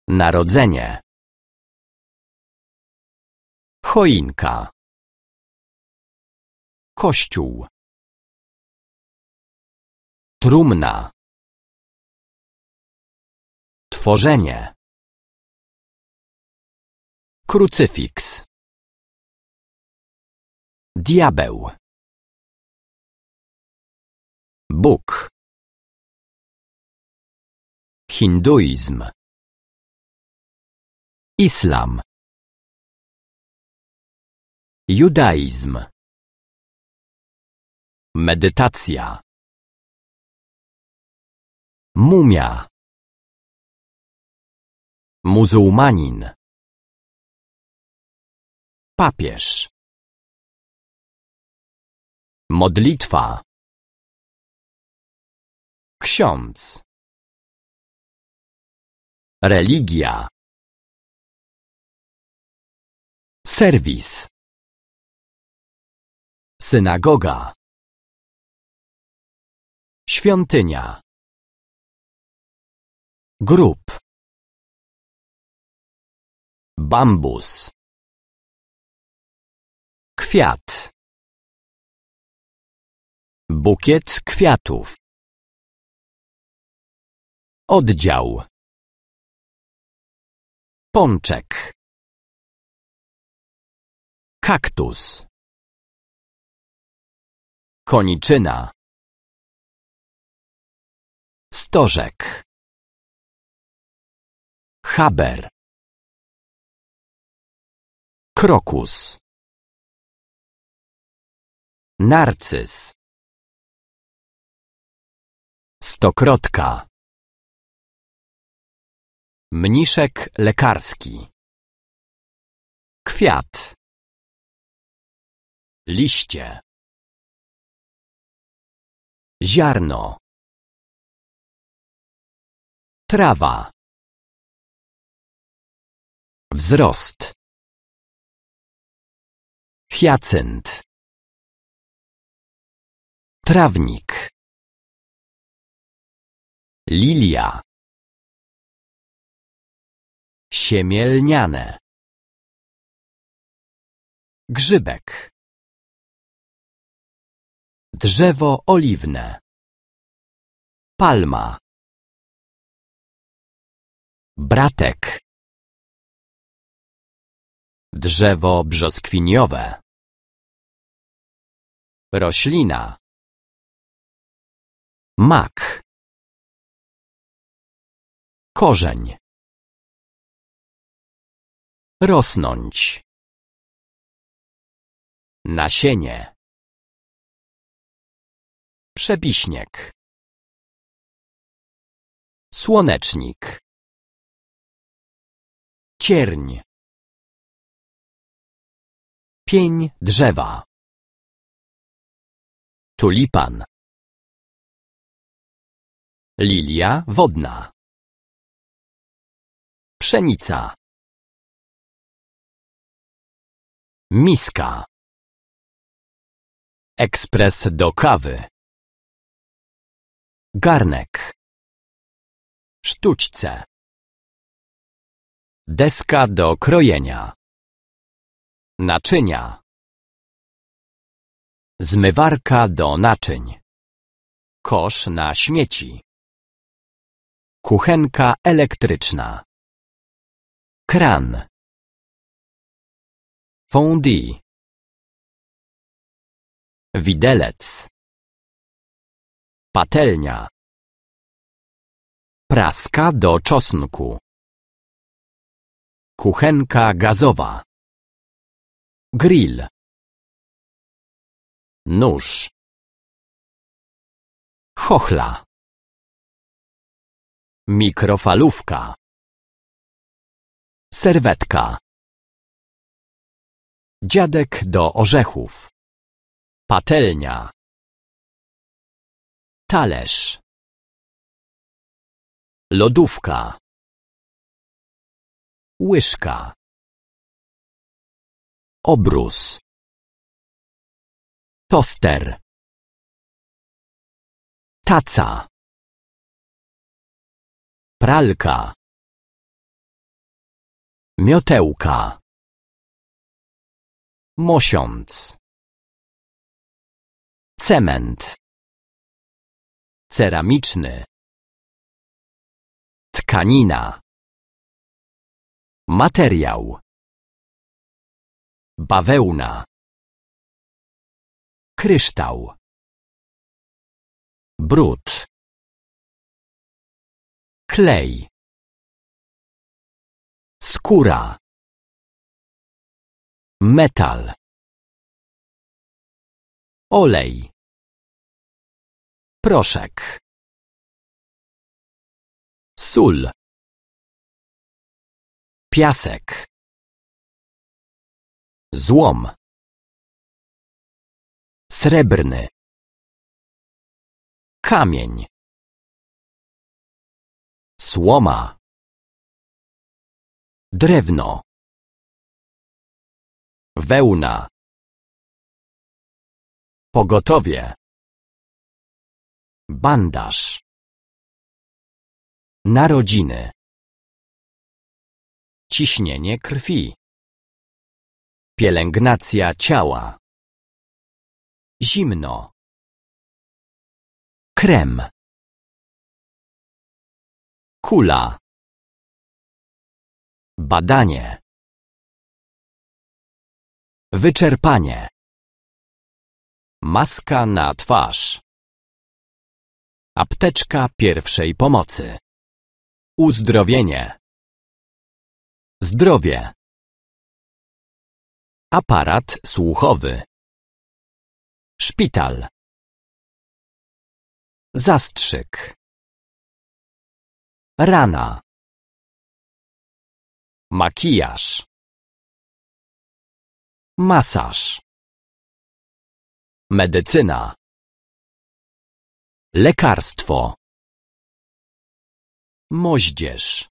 Narodzenie Choinka Kościół Trumna Tworzenie Krucyfiks Diabeł Bóg Hinduizm Islam Judaizm Medytacja Mumia Muzułmanin Papież Modlitwa Ksiądz Religia Serwis. Synagoga. Świątynia. Grób. Bambus. Kwiat. Bukiet kwiatów. Oddział. Pączek. Kaktus. Koniczyna. Stożek. Haber. Krokus. Narcyz. Stokrotka. Mniszek lekarski. Kwiat liście ziarno trawa wzrost hiacynt trawnik lilia siemielniane grzybek Drzewo oliwne. Palma. Bratek. Drzewo brzoskwiniowe. Roślina. Mak. Korzeń. Rosnąć. Nasienie. Przepiśniak. Słonecznik. Cierń. Pień drzewa. Tulipan. Lilia wodna. Pszenica. Miska. Ekspres do kawy garnek, sztućce, deska do krojenia, naczynia, zmywarka do naczyń, kosz na śmieci, kuchenka elektryczna, kran, Fondi. widelec. Patelnia. Praska do czosnku. Kuchenka gazowa. Grill. Nóż. Chochla. Mikrofalówka. Serwetka. Dziadek do orzechów. Patelnia talerz lodówka łyżka obrus toster taca pralka miotełka mosiąc cement ceramiczny tkanina materiał bawełna kryształ brud klej skóra metal olej proszek. Sól. Piasek. Złom. Srebrny. Kamień. Słoma. Drewno. Wełna. Pogotowie bandaż narodziny ciśnienie krwi pielęgnacja ciała zimno krem kula badanie wyczerpanie maska na twarz Apteczka pierwszej pomocy. Uzdrowienie. Zdrowie. Aparat słuchowy. Szpital. Zastrzyk. Rana. Makijaż. Masaż. Medycyna. Lekarstwo. Moździerz.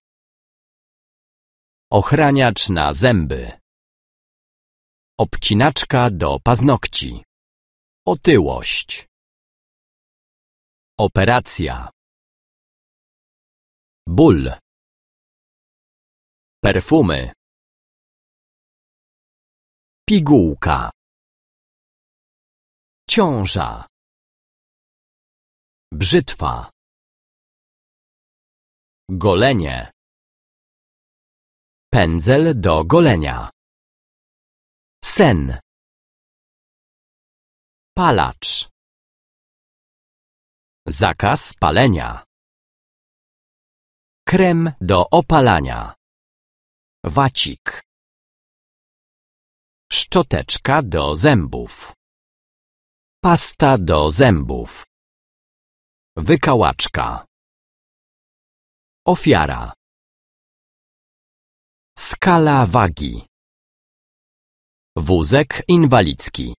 Ochraniacz na zęby. Obcinaczka do paznokci. Otyłość. Operacja. Ból. Perfumy. Pigułka. Ciąża brzytwa golenie pędzel do golenia sen palacz zakaz palenia krem do opalania wacik szczoteczka do zębów pasta do zębów Wykałaczka. Ofiara. Skala wagi. Wózek inwalidzki.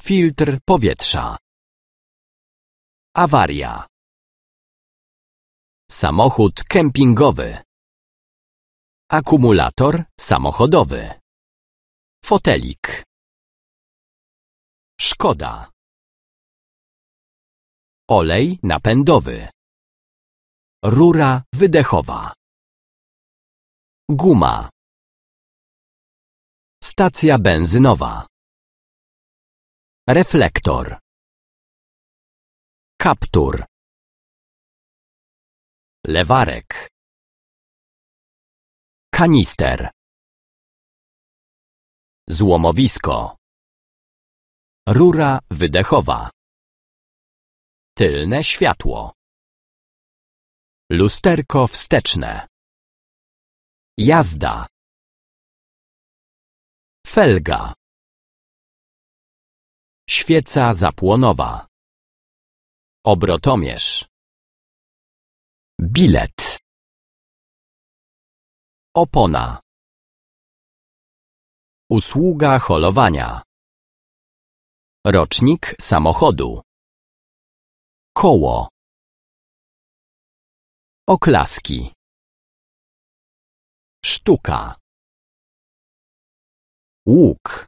Filtr powietrza. Awaria. Samochód kempingowy. Akumulator samochodowy. Fotelik. Szkoda olej napędowy, rura wydechowa, guma, stacja benzynowa, reflektor, kaptur, lewarek, kanister, złomowisko, rura wydechowa. Tylne światło. Lusterko wsteczne. Jazda. Felga. Świeca zapłonowa. Obrotomierz. Bilet. Opona. Usługa holowania. Rocznik samochodu koło oklaski sztuka łuk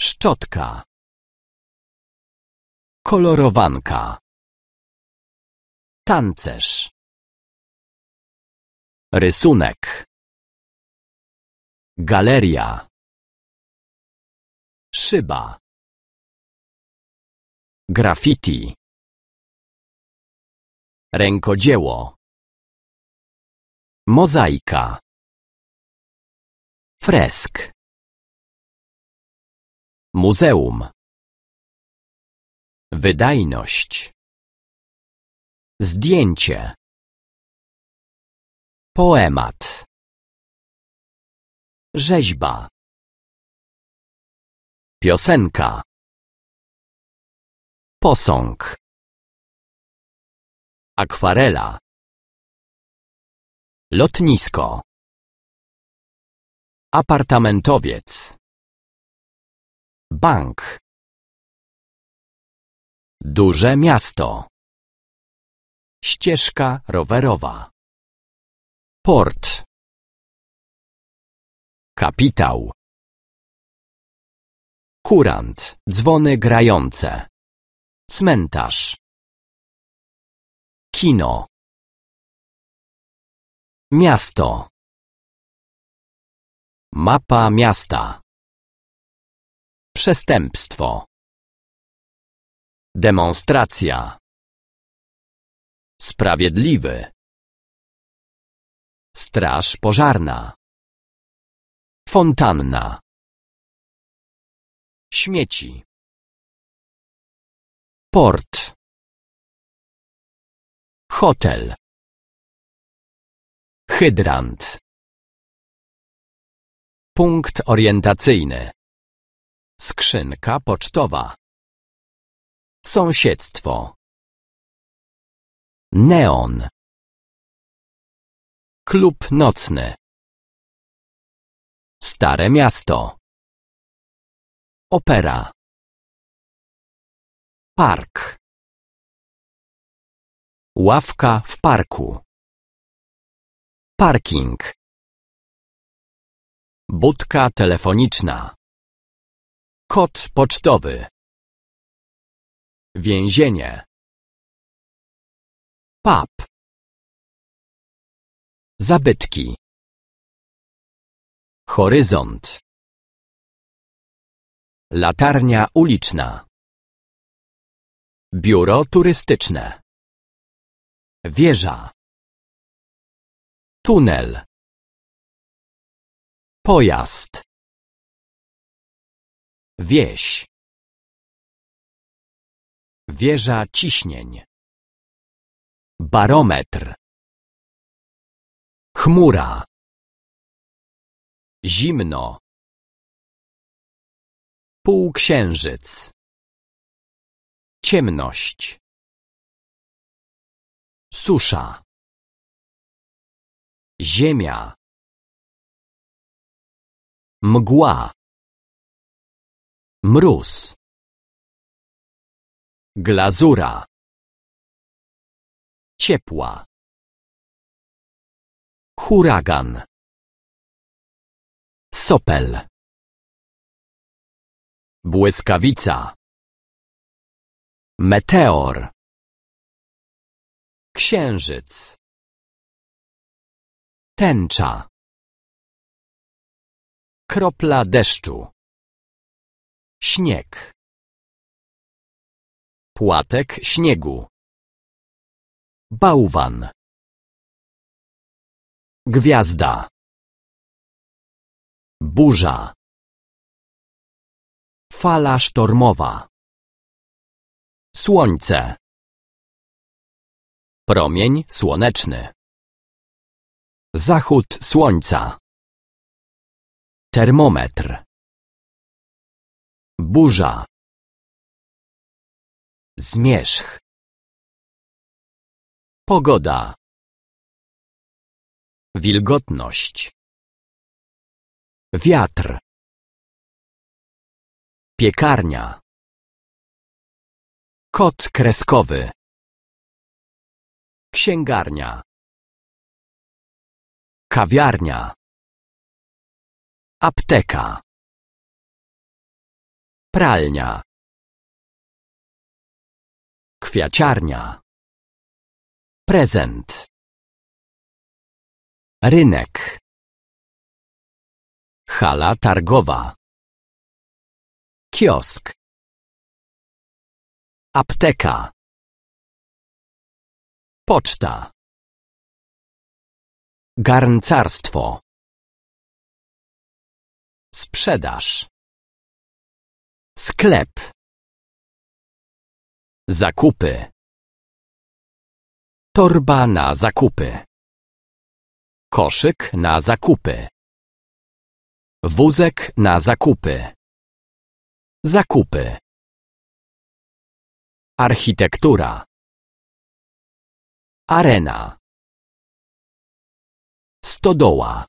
szczotka kolorowanka tancerz rysunek galeria szyba Graffiti. Rękodzieło. Mozaika. Fresk. Muzeum. Wydajność. Zdjęcie. Poemat. Rzeźba. Piosenka posąg akwarela lotnisko apartamentowiec bank duże miasto ścieżka rowerowa port kapitał kurant, dzwony grające Cmentarz. Kino. Miasto. Mapa miasta. Przestępstwo. Demonstracja. Sprawiedliwy. Straż pożarna. Fontanna. Śmieci. Port. Hotel. Hydrant. Punkt orientacyjny. Skrzynka pocztowa. Sąsiedztwo. Neon. Klub nocny. Stare miasto. Opera park ławka w parku parking budka telefoniczna kod pocztowy więzienie pub zabytki horyzont latarnia uliczna Biuro turystyczne. Wieża. Tunel. Pojazd. Wieś. Wieża ciśnień. Barometr. Chmura. Zimno. Półksiężyc. Ciemność. Susza. Ziemia. Mgła. Mróz. Glazura. Ciepła. Huragan. Sopel. Błyskawica. Meteor. Księżyc. Tęcza. Kropla deszczu. Śnieg. Płatek śniegu. Bałwan. Gwiazda. Burza. Fala sztormowa. Słońce. Promień słoneczny. Zachód słońca. Termometr. Burza. Zmierzch. Pogoda. Wilgotność. Wiatr. Piekarnia. Kot kreskowy. Księgarnia. Kawiarnia. Apteka. Pralnia. Kwiaciarnia. Prezent. Rynek. Hala targowa. Kiosk apteka poczta garncarstwo sprzedaż sklep zakupy torba na zakupy koszyk na zakupy wózek na zakupy zakupy architektura arena stodoła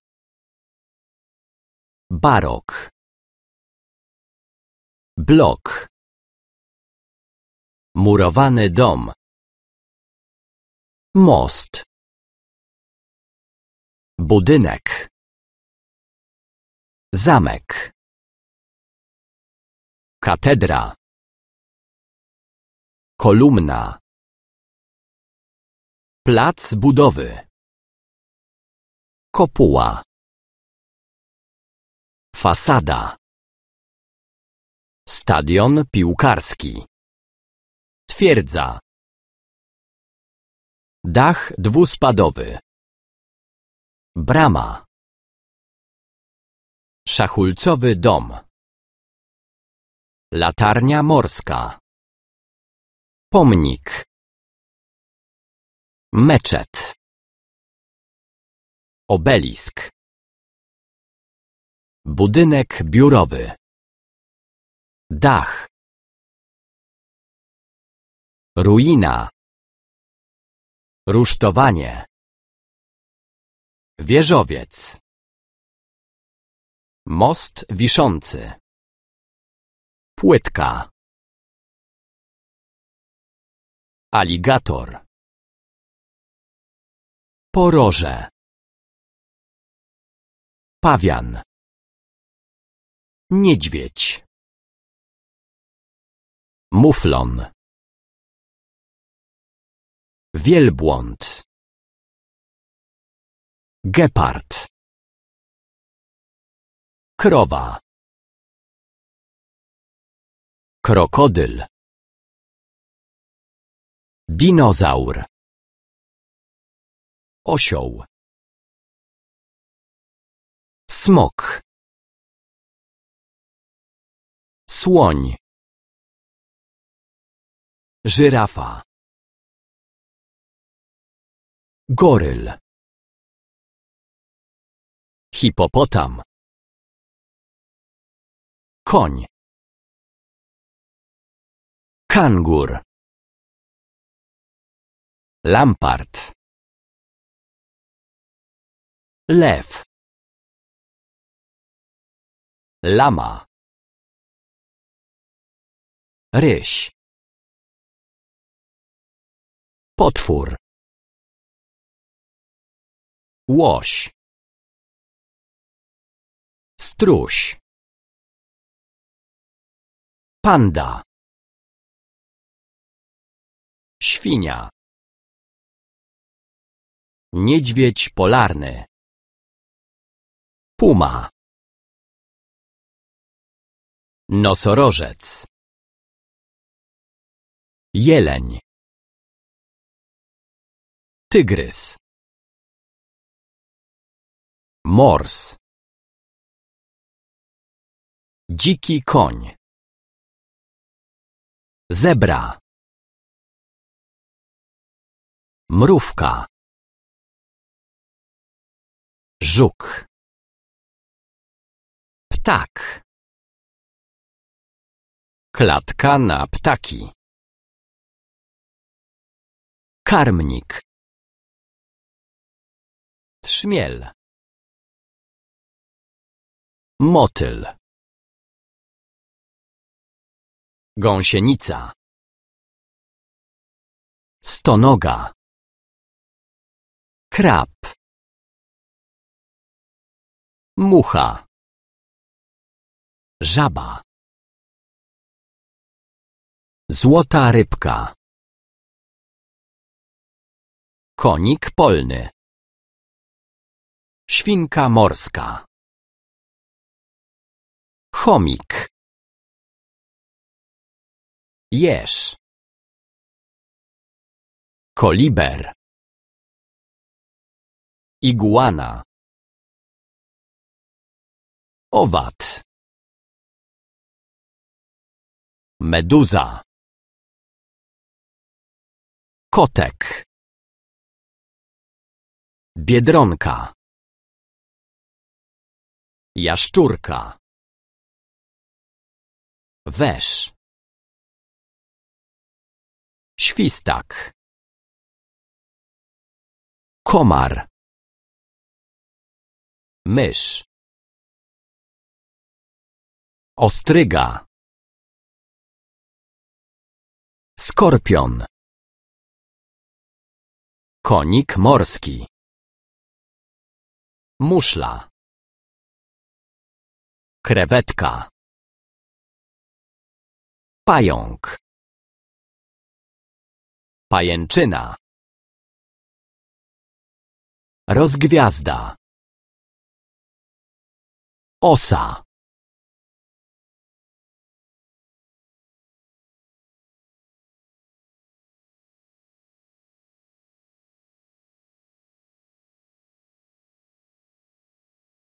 barok blok murowany dom most budynek zamek katedra kolumna plac budowy kopuła fasada stadion piłkarski twierdza dach dwuspadowy brama szachulcowy dom latarnia morska Pomnik Meczet Obelisk Budynek biurowy Dach Ruina Rusztowanie Wieżowiec Most wiszący Płytka aligator poroże pawian niedźwiedź muflon wielbłąd gepard krowa krokodyl Dinozaur. Osioł. Smok. Słoń. Żyrafa. Goryl. Hipopotam. Koń. Kangur. Lampard, lew lama ryś potwór łoś struś panda świnia Niedźwiedź polarny. Puma. Nosorożec. Jeleń. Tygrys. Mors. Dziki koń. Zebra. Mrówka. Żuk. Ptak. Klatka na ptaki. Karmnik. Trzmiel. Motyl. Gąsienica. Stonoga. Krab mucha żaba złota rybka konik polny świnka morska chomik jesz, koliber iguana owad meduza kotek biedronka jaszczurka wesz świstak komar mysz ostryga skorpion konik morski muszla krewetka pająk pajęczyna rozgwiazda osa